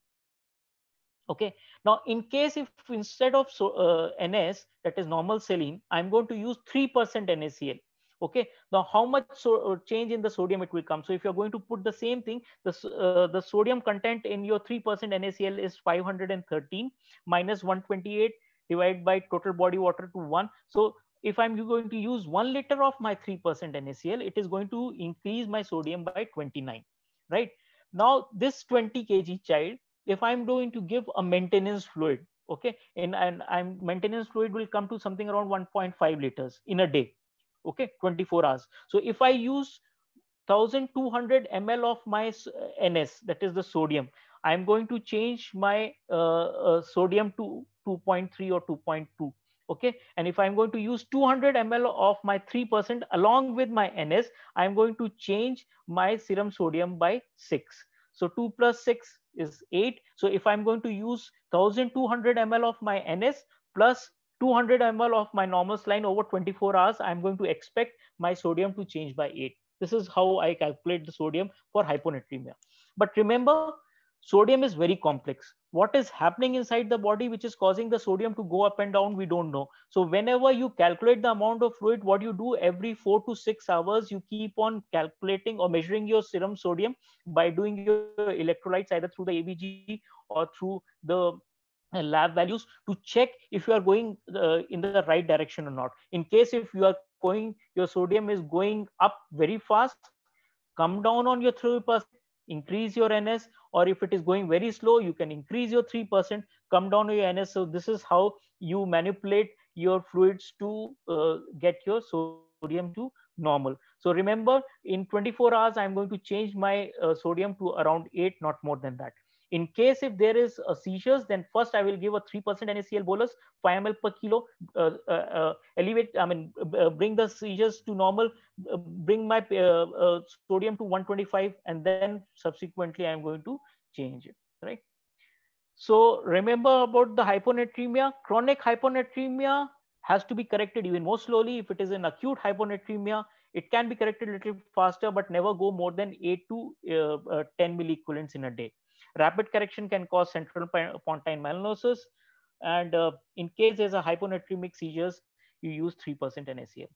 okay now in case if instead of so, uh, ns that is normal saline i'm going to use 3% nacl okay now how much so, uh, change in the sodium it will come so if you're going to put the same thing the uh, the sodium content in your 3% NaCl is 513 minus 128 divided by total body water to 1 so if I'm going to use 1 liter of my 3% NaCl it is going to increase my sodium by 29 right now this 20 kg child if I'm going to give a maintenance fluid okay and, and i'm maintenance fluid will come to something around 1.5 liters in a day okay 24 hours so if i use 1200 ml of my ns uh, that is the sodium i am going to change my uh, uh, sodium to 2.3 or 2.2 okay and if i'm going to use 200 ml of my 3% along with my ns i'm going to change my serum sodium by 6 so 2 plus 6 is 8 so if i'm going to use 1200 ml of my ns plus 200 ml of my normal saline over 24 hours, I'm going to expect my sodium to change by 8. This is how I calculate the sodium for hyponatremia. But remember, sodium is very complex. What is happening inside the body which is causing the sodium to go up and down, we don't know. So whenever you calculate the amount of fluid, what you do every four to six hours, you keep on calculating or measuring your serum sodium by doing your electrolytes either through the ABG or through the uh, lab values to check if you are going uh, in the right direction or not. In case if you are going, your sodium is going up very fast, come down on your 3%, increase your NS, or if it is going very slow, you can increase your 3%, come down your NS. So this is how you manipulate your fluids to uh, get your sodium to normal. So remember in 24 hours, I'm going to change my uh, sodium to around eight, not more than that. In case if there is a seizures, then first I will give a 3% NaCl bolus, 5 ml per kilo, uh, uh, uh elevate, I mean, uh, bring the seizures to normal, uh, bring my sodium to 125, and then subsequently I'm going to change it, right? So remember about the hyponatremia, chronic hyponatremia has to be corrected even more slowly. If it is an acute hyponatremia, it can be corrected a little faster, but never go more than 8 to uh, uh, 10 milliequivalents in a day. Rapid correction can cause central pontine malnosis. And uh, in case there's a hyponatremic seizures, you use 3% NACL.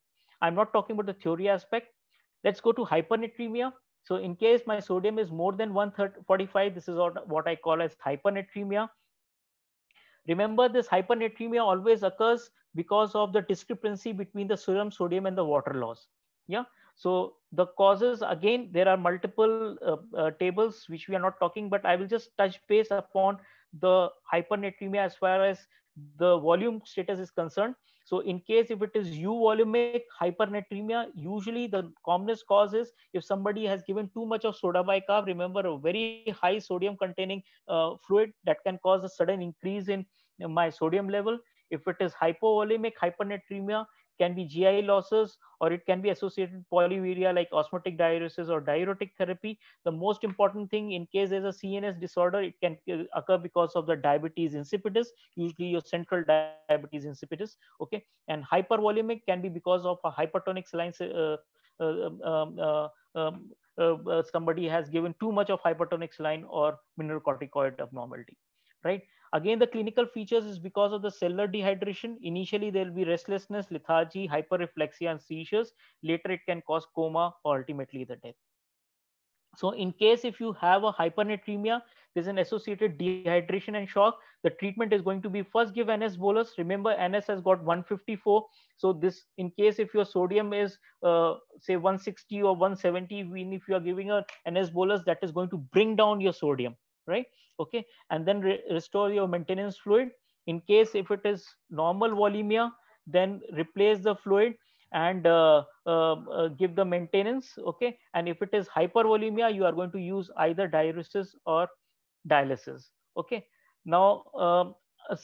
I'm not talking about the theory aspect. Let's go to hypernatremia. So in case my sodium is more than 145, this is what I call as hypernatremia. Remember this hypernatremia always occurs because of the discrepancy between the serum sodium and the water loss. Yeah. So the causes, again, there are multiple uh, uh, tables which we are not talking, but I will just touch base upon the hypernatremia as far as the volume status is concerned. So in case if it is U hypernatremia, usually the commonest cause is if somebody has given too much of soda bicarb, remember a very high sodium containing uh, fluid that can cause a sudden increase in my sodium level. If it is hypovolemic hypernatremia, can be GI losses or it can be associated polyuria like osmotic diuresis or diuretic therapy. The most important thing in case there's a CNS disorder, it can uh, occur because of the diabetes insipidus, usually your central diabetes insipidus. Okay, and hypervolemic can be because of a hypertonic saline. Uh, uh, um, um, uh, um uh, somebody has given too much of hypertonic saline or mineralocorticoid abnormality right Again, the clinical features is because of the cellular dehydration. Initially, there'll be restlessness, lethargy, hyperreflexia, and seizures. Later, it can cause coma or ultimately the death. So in case if you have a hypernatremia, there's an associated dehydration and shock. The treatment is going to be first give NS bolus. Remember, NS has got 154. So this, in case if your sodium is uh, say 160 or 170, even if you are giving a NS bolus, that is going to bring down your sodium right? Okay, and then re restore your maintenance fluid. In case if it is normal volemia, then replace the fluid and uh, um, uh, give the maintenance, okay? And if it is hypervolemia, you are going to use either diuresis or dialysis, okay? Now, um,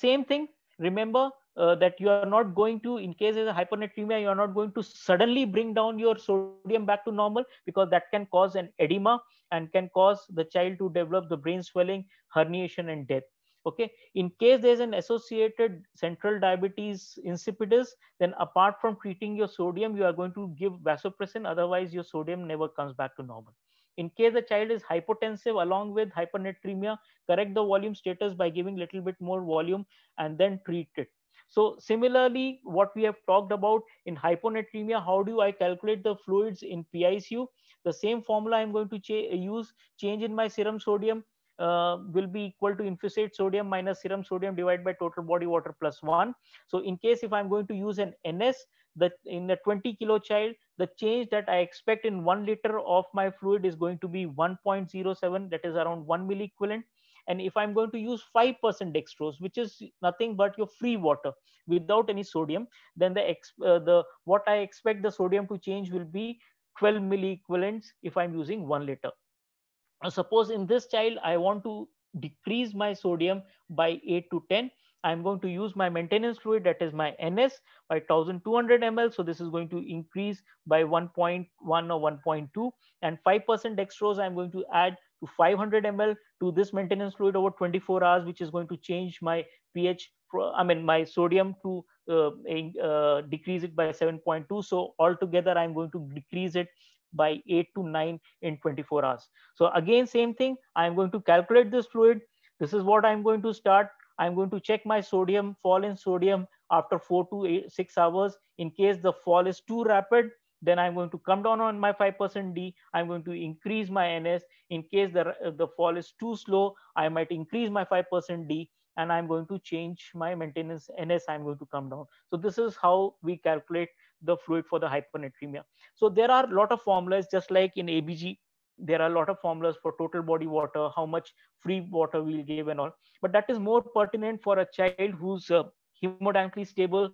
same thing, remember uh, that you are not going to, in case of hyponatremia, you are not going to suddenly bring down your sodium back to normal because that can cause an edema and can cause the child to develop the brain swelling, herniation, and death. Okay. In case there's an associated central diabetes insipidus, then apart from treating your sodium, you are going to give vasopressin. Otherwise, your sodium never comes back to normal. In case the child is hypotensive along with hypernatremia, correct the volume status by giving little bit more volume and then treat it. So similarly, what we have talked about in hyponatremia, how do I calculate the fluids in PICU? The same formula I'm going to cha use, change in my serum sodium uh, will be equal to infusate sodium minus serum sodium divided by total body water plus one. So in case if I'm going to use an NS, the in a 20 kilo child, the change that I expect in one liter of my fluid is going to be 1.07, that is around one milliequivalent. And if I'm going to use 5% dextrose, which is nothing but your free water without any sodium, then the, uh, the what I expect the sodium to change will be 12 milliequivalents if I'm using one liter. Now, suppose in this child, I want to decrease my sodium by 8 to 10. I'm going to use my maintenance fluid, that is my NS, by 1200 ml. So this is going to increase by 1.1 or 1.2 and 5% dextrose I'm going to add to 500 ml to this maintenance fluid over 24 hours, which is going to change my pH, I mean, my sodium to uh, uh, decrease it by 7.2. So altogether, I'm going to decrease it by 8 to 9 in 24 hours. So again, same thing. I'm going to calculate this fluid. This is what I'm going to start. I'm going to check my sodium, fall in sodium after 4 to eight, 6 hours. In case the fall is too rapid, then I'm going to come down on my 5% D. I'm going to increase my NS. In case the, the fall is too slow, I might increase my 5% D and I'm going to change my maintenance NS. I'm going to come down. So this is how we calculate the fluid for the hyponatremia. So there are a lot of formulas, just like in ABG, there are a lot of formulas for total body water, how much free water we'll give and all. But that is more pertinent for a child who's uh, hemodynamically stable,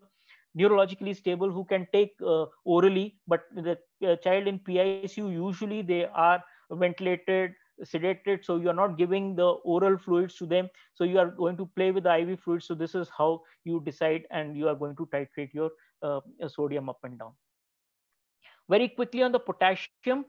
neurologically stable who can take uh, orally but the uh, child in picu usually they are ventilated sedated so you are not giving the oral fluids to them so you are going to play with the iv fluids so this is how you decide and you are going to titrate your uh, sodium up and down very quickly on the potassium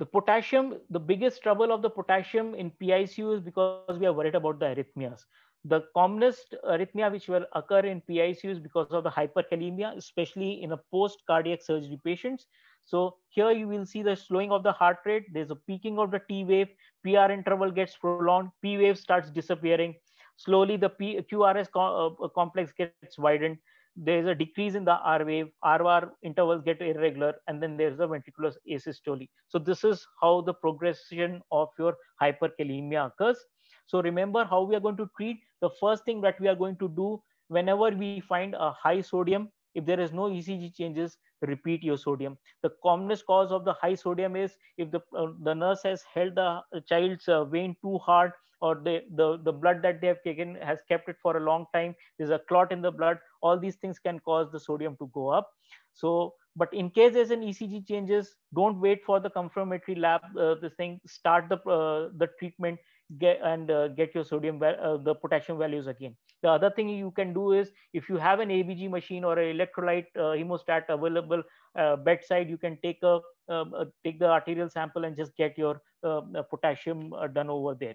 the potassium the biggest trouble of the potassium in picu is because we are worried about the arrhythmias the commonest arrhythmia which will occur in is because of the hyperkalemia, especially in a post-cardiac surgery patients. So here you will see the slowing of the heart rate. There's a peaking of the T wave. PR interval gets prolonged. P wave starts disappearing. Slowly the P QRS co uh, complex gets widened. There's a decrease in the R wave. RR intervals get irregular. And then there's a ventricular asystole. So this is how the progression of your hyperkalemia occurs. So remember how we are going to treat the first thing that we are going to do whenever we find a high sodium, if there is no ECG changes, repeat your sodium. The commonest cause of the high sodium is if the, uh, the nurse has held the child's uh, vein too hard or they, the, the blood that they have taken has kept it for a long time, there's a clot in the blood, all these things can cause the sodium to go up. So, but in case there's an ECG changes, don't wait for the confirmatory lab, uh, this thing, start the, uh, the treatment get and uh, get your sodium uh, the potassium values again the other thing you can do is if you have an abg machine or an electrolyte uh, hemostat available uh, bedside you can take a um, uh, take the arterial sample and just get your um, uh, potassium done over there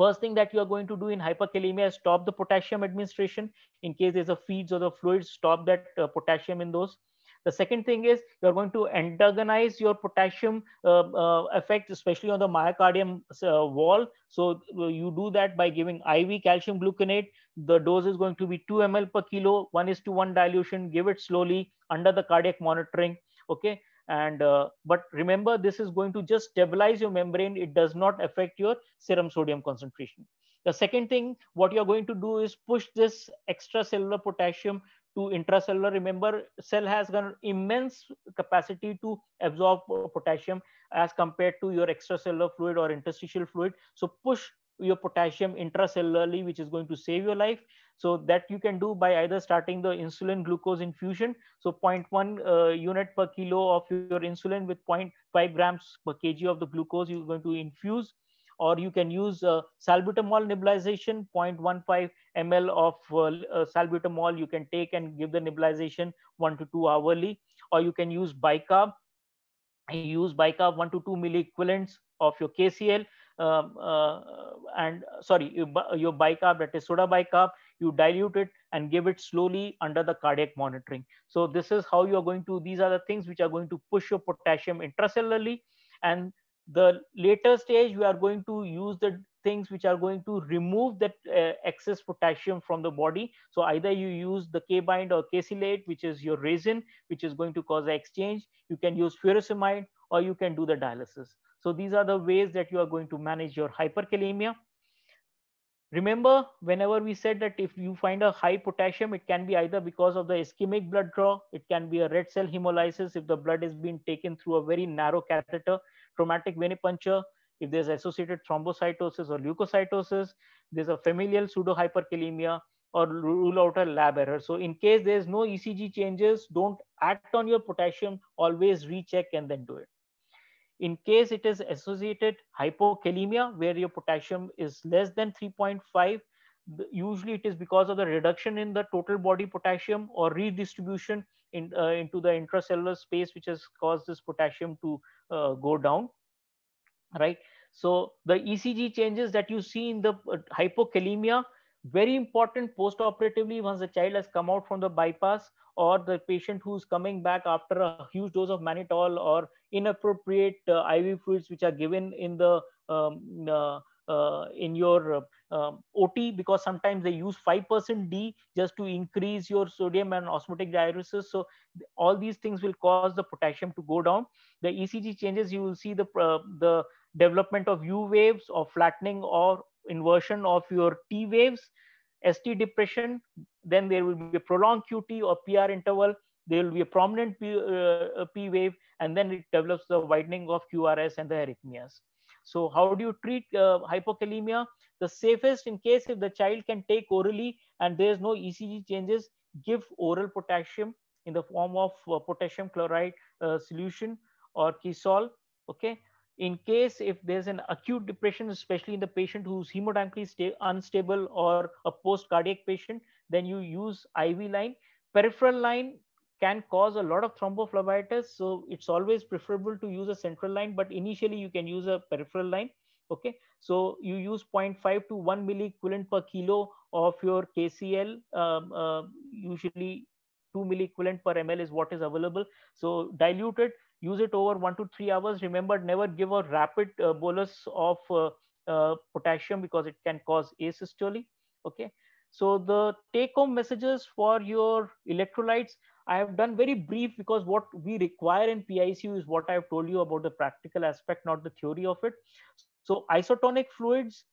first thing that you are going to do in hyperkalemia is stop the potassium administration in case there's a feeds or the fluids stop that potassium in those the second thing is you're going to antagonize your potassium uh, uh, effect, especially on the myocardium uh, wall. So you do that by giving IV calcium gluconate. The dose is going to be 2 ml per kilo, 1 is to 1 dilution. Give it slowly under the cardiac monitoring. Okay and uh, but remember this is going to just stabilize your membrane it does not affect your serum sodium concentration the second thing what you're going to do is push this extracellular potassium to intracellular. Remember, cell has an immense capacity to absorb uh, potassium as compared to your extracellular fluid or interstitial fluid. So push your potassium intracellularly, which is going to save your life. So that you can do by either starting the insulin glucose infusion. So 0.1 uh, unit per kilo of your insulin with 0.5 grams per kg of the glucose you're going to infuse or you can use uh, salbutamol nebulization 0.15 ml of uh, uh, salbutamol you can take and give the nebulization 1 to 2 hourly or you can use bicarb use bicarb 1 to 2 milliequivalents of your kcl um, uh, and uh, sorry your bicarb that is soda bicarb you dilute it and give it slowly under the cardiac monitoring so this is how you are going to these are the things which are going to push your potassium intracellularly and the later stage we are going to use the things which are going to remove that uh, excess potassium from the body so either you use the k bind or casilate which is your resin which is going to cause exchange you can use furosemide or you can do the dialysis so these are the ways that you are going to manage your hyperkalemia remember whenever we said that if you find a high potassium it can be either because of the ischemic blood draw it can be a red cell hemolysis if the blood is being taken through a very narrow catheter traumatic venipuncture, if there's associated thrombocytosis or leukocytosis, there's a familial pseudohyperkalemia or rule out a lab error. So in case there's no ECG changes, don't act on your potassium, always recheck and then do it. In case it is associated hypokalemia, where your potassium is less than 3.5, usually it is because of the reduction in the total body potassium or redistribution in, uh, into the intracellular space, which has caused this potassium to uh, go down, right? So the ECG changes that you see in the uh, hypokalemia, very important postoperatively once the child has come out from the bypass or the patient who's coming back after a huge dose of mannitol or inappropriate uh, IV fluids which are given in the um, uh, uh, in your uh, um, OT because sometimes they use 5% D just to increase your sodium and osmotic diuresis. So all these things will cause the potassium to go down. The ECG changes, you will see the, uh, the development of U waves or flattening or inversion of your T waves, ST depression, then there will be a prolonged QT or PR interval, there will be a prominent P, uh, P wave, and then it develops the widening of QRS and the arrhythmias. So how do you treat uh, hypokalemia? The safest in case if the child can take orally and there's no ECG changes, give oral potassium in the form of uh, potassium chloride uh, solution or Kisol. Okay. In case if there's an acute depression, especially in the patient who's hemodynamically unstable or a post-cardiac patient, then you use IV line. Peripheral line can cause a lot of thrombophlebitis. So it's always preferable to use a central line, but initially you can use a peripheral line. Okay, so you use 0.5 to 1 milliequivalent per kilo of your KCL. Um, uh, usually 2 milliequivalent per ml is what is available. So dilute it, use it over 1 to 3 hours. Remember, never give a rapid uh, bolus of uh, uh potassium because it can cause asystole. Okay, so the take home messages for your electrolytes I have done very brief because what we require in PICU is what I've told you about the practical aspect, not the theory of it. So isotonic fluids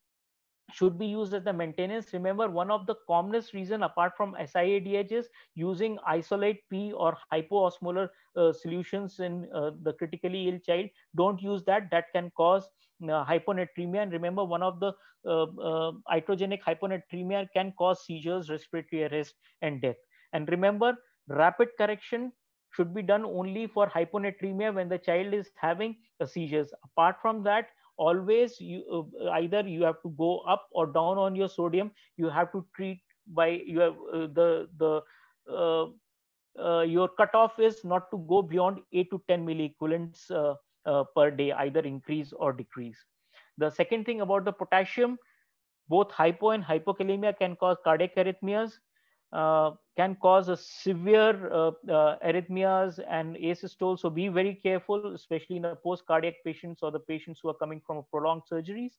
should be used as the maintenance. Remember, one of the commonest reason apart from SIADH is using isolate P or hypoosmolar uh, solutions in uh, the critically ill child. Don't use that. That can cause uh, hyponatremia. And remember, one of the uh, uh, iatrogenic hyponatremia can cause seizures, respiratory arrest, and death. And remember, rapid correction should be done only for hyponatremia when the child is having seizures. Apart from that, always you uh, either you have to go up or down on your sodium. You have to treat by you have uh, the the uh, uh, your cutoff is not to go beyond 8 to 10 milliequivalents uh, uh, per day, either increase or decrease. The second thing about the potassium, both hypo and hypokalemia can cause cardiac arrhythmias. Uh, can cause a severe uh, uh, arrhythmias and asystole. So be very careful, especially in the post-cardiac patients or the patients who are coming from prolonged surgeries.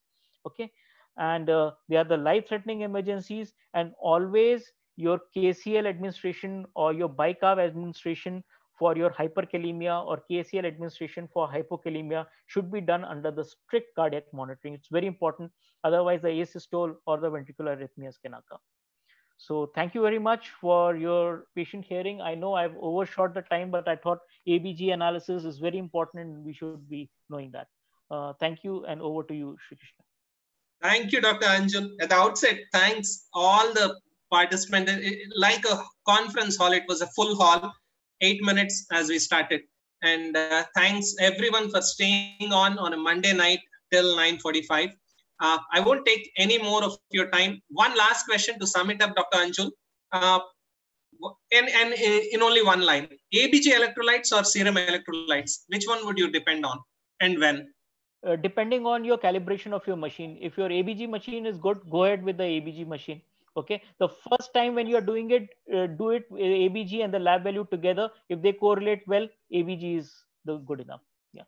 Okay, and uh, they are the life-threatening emergencies. And always your KCL administration or your bicarb administration for your hyperkalemia or KCL administration for hypokalemia should be done under the strict cardiac monitoring. It's very important. Otherwise, the asystole or the ventricular arrhythmias can occur. So thank you very much for your patient hearing. I know I've overshot the time, but I thought ABG analysis is very important and we should be knowing that. Uh, thank you and over to you, Shri Krishna. Thank you, Dr. Anjun. At the outset, thanks all the participants. Like a conference hall, it was a full hall, eight minutes as we started. And uh, thanks everyone for staying on on a Monday night till 9.45. Uh, I won't take any more of your time. One last question to sum it up, Dr. Anjul. Uh, and, and uh, in only one line, ABG electrolytes or serum electrolytes, which one would you depend on and when? Uh, depending on your calibration of your machine. If your ABG machine is good, go ahead with the ABG machine. Okay. The first time when you are doing it, uh, do it ABG and the lab value together. If they correlate well, ABG is the good enough. Yeah.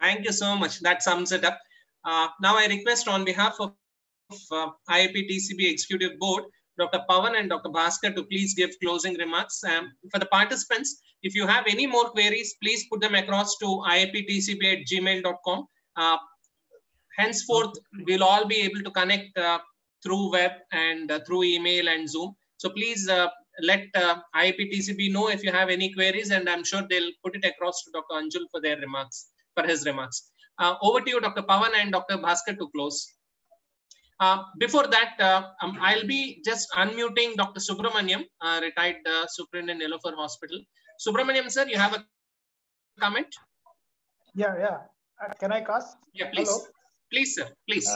Thank you so much. That sums it up. Uh, now I request on behalf of, of uh, IAP TCB Executive Board, Dr. Pavan and Dr. Bhaskar to please give closing remarks. Um, for the participants, if you have any more queries, please put them across to iaptcb at gmail.com. Uh, henceforth, we'll all be able to connect uh, through web and uh, through email and Zoom. So please uh, let uh, IAPTCB know if you have any queries and I'm sure they'll put it across to Dr. Anjul for their remarks, for his remarks. Uh, over to you, Dr. Pawan and Dr. Bhaskar to close. Uh, before that, uh, um, I'll be just unmuting Dr. Subramaniam, uh, retired uh, superintendent in Hospital. Subramaniam, sir, you have a comment? Yeah, yeah. Uh, can I cast? Yeah, please. Hello. Please, sir. Please.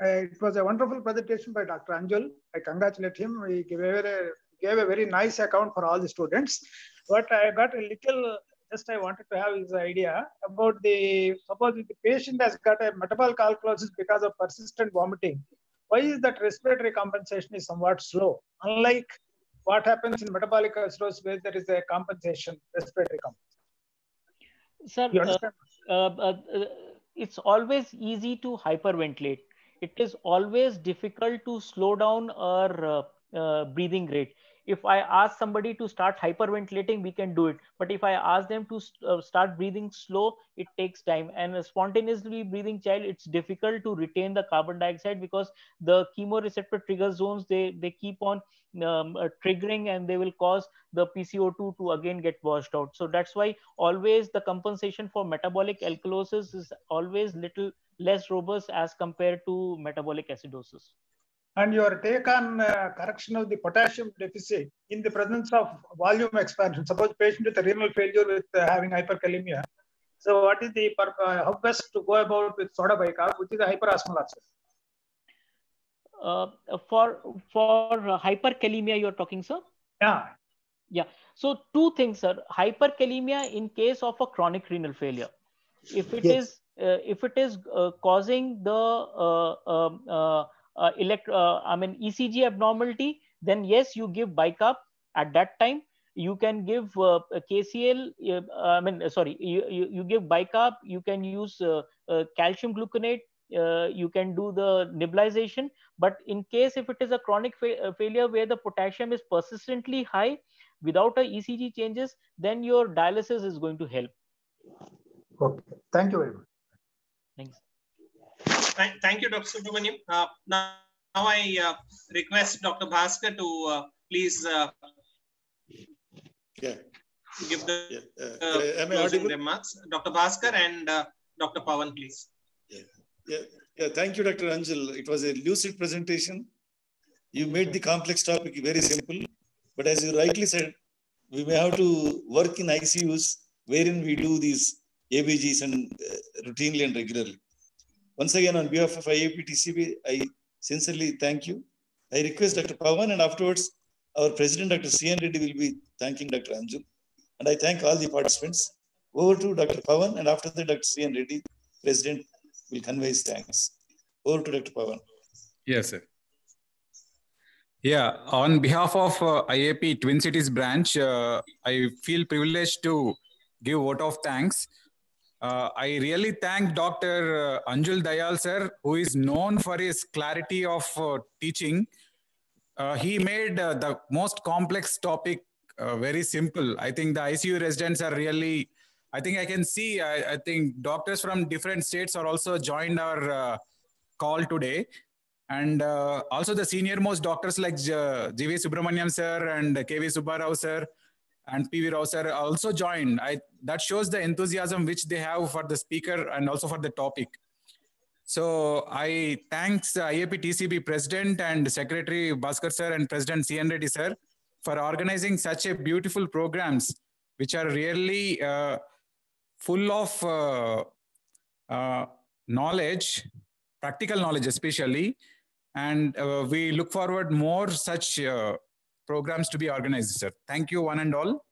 it was a wonderful presentation by Dr. Anjul. I congratulate him. He gave a, gave a very nice account for all the students. But I got a little just I wanted to have his idea about the suppose the patient has got a metabolic alkalosis because of persistent vomiting. Why is that respiratory compensation is somewhat slow? Unlike what happens in metabolic alkalosis where there is a compensation, respiratory compensation. Sir, uh, uh, uh, it's always easy to hyperventilate. It is always difficult to slow down our uh, uh breathing rate if i ask somebody to start hyperventilating we can do it but if i ask them to uh, start breathing slow it takes time and a spontaneously breathing child it's difficult to retain the carbon dioxide because the chemoreceptor trigger zones they they keep on um, uh, triggering and they will cause the pco2 to again get washed out so that's why always the compensation for metabolic alkalosis is always little less robust as compared to metabolic acidosis and your take on uh, correction of the potassium deficit in the presence of volume expansion. Suppose patient with renal failure with uh, having hyperkalemia. So what is the uh, how best to go about with soda bicarb, which is a hyperosmolarsis? Uh, for for uh, hyperkalemia, you're talking, sir. Yeah. Yeah. So two things, sir. Hyperkalemia in case of a chronic renal failure, if it yes. is uh, if it is causing the um, uh, elect, uh, I mean, ECG abnormality, then yes, you give bicarb at that time. You can give uh, KCL, uh, I mean, sorry, you, you, you, give bicarb. you can use uh, uh, calcium gluconate, you can do the nebulization. But in case if it is a chronic fa failure where the potassium is persistently high without a ECG changes, then your dialysis is going to help. Okay, thank you very much. Thanks thank you, Dr. Subramaniam. Uh, now, now, I uh, request Dr. Bhaskar to uh, please uh, yeah. give the yeah. Uh, uh, closing remarks. Dr. Bhaskar and Dr. Pawan, please. Yeah. yeah. Yeah. Thank you, Dr. Anjal. It was a lucid presentation. You made the complex topic very simple. But as you rightly said, we may have to work in ICUs wherein we do these ABGs and routinely and regularly. Once again, on behalf of IAPTCB, I sincerely thank you. I request Dr. Pavan and afterwards our president, Dr. CN Reddy, will be thanking Dr. Anju. And I thank all the participants. Over to Dr. Pavan and after that, Dr. CN Reddy, president, will convey his thanks. Over to Dr. Pavan. Yes, sir. Yeah, on behalf of uh, IAP Twin Cities branch, uh, I feel privileged to give vote of thanks uh, I really thank Dr. Uh, Anjul Dayal, sir, who is known for his clarity of uh, teaching. Uh, he made uh, the most complex topic uh, very simple. I think the ICU residents are really, I think I can see, I, I think doctors from different states are also joined our call today. And also the senior most doctors like J.V. Subramaniam, sir, and K.V. Subbarao, sir, and PV Rao sir also joined. I, that shows the enthusiasm which they have for the speaker and also for the topic. So I thanks IAP TCB President and Secretary Bhaskar sir and President CN Reddy sir for organizing such a beautiful programs which are really uh, full of uh, uh, knowledge, practical knowledge especially. And uh, we look forward more such uh, programs to be organized, sir. Thank you, one and all.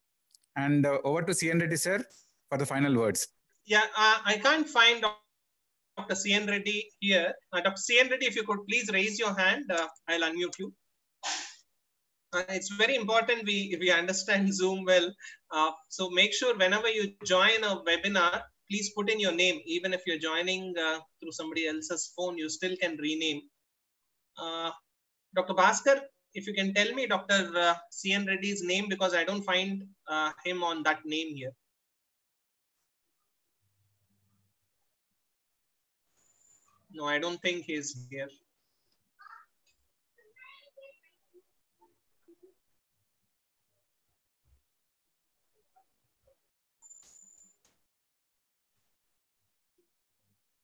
And uh, over to CN Reddy, sir, for the final words. Yeah, uh, I can't find Dr. CN Reddy here. Uh, Dr. CN Reddy, if you could please raise your hand, uh, I'll unmute you. Uh, it's very important we, we understand *laughs* Zoom well. Uh, so make sure whenever you join a webinar, please put in your name. Even if you're joining through somebody else's phone, you still can rename. Dr. Bhaskar, if you can tell me Dr. Uh, C.N. Reddy's name because I don't find uh, him on that name here. No, I don't think he's here.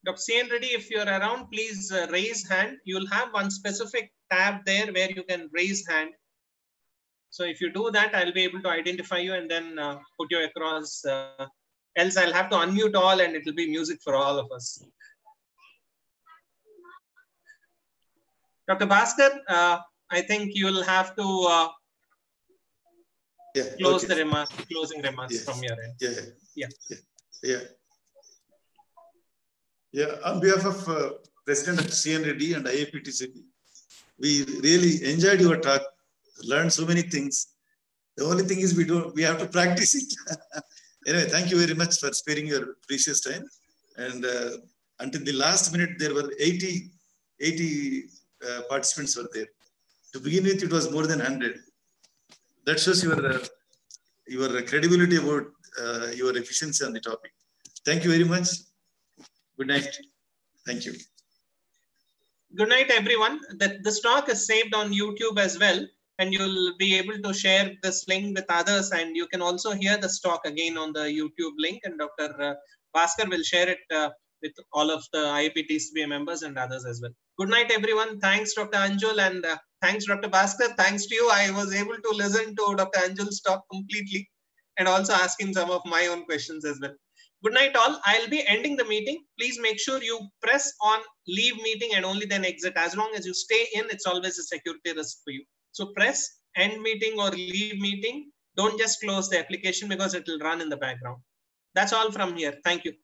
Dr. C.N. Reddy, if you're around, please uh, raise hand. You'll have one specific tab there where you can raise hand. So if you do that, I'll be able to identify you and then uh, put you across. Uh, else I'll have to unmute all and it'll be music for all of us. Dr. Bhaskar, uh, I think you'll have to uh, yeah, close okay. the remarks, closing remarks yes. from your end. Yeah. Yeah. yeah. yeah. Yeah, on behalf of uh, President of CNRD and IAPTCP, we really enjoyed your talk, learned so many things. The only thing is we don't we have to practice it. *laughs* anyway, thank you very much for sparing your precious time. And uh, until the last minute, there were 80, 80 uh, participants were there. To begin with, it was more than 100. That shows your uh, your credibility about uh, your efficiency on the topic. Thank you very much. Good night. Thank you good night, everyone. The, this talk is saved on YouTube as well, and you'll be able to share this link with others. And you can also hear this talk again on the YouTube link, and Dr. Uh, Bhaskar will share it uh, with all of the IAP members and others as well. Good night, everyone. Thanks, Dr. Anjul, and uh, thanks, Dr. Bhaskar. Thanks to you. I was able to listen to Dr. Anjul's talk completely and also ask him some of my own questions as well. Good night, all. I'll be ending the meeting. Please make sure you press on leave meeting and only then exit. As long as you stay in, it's always a security risk for you. So press end meeting or leave meeting. Don't just close the application because it will run in the background. That's all from here. Thank you.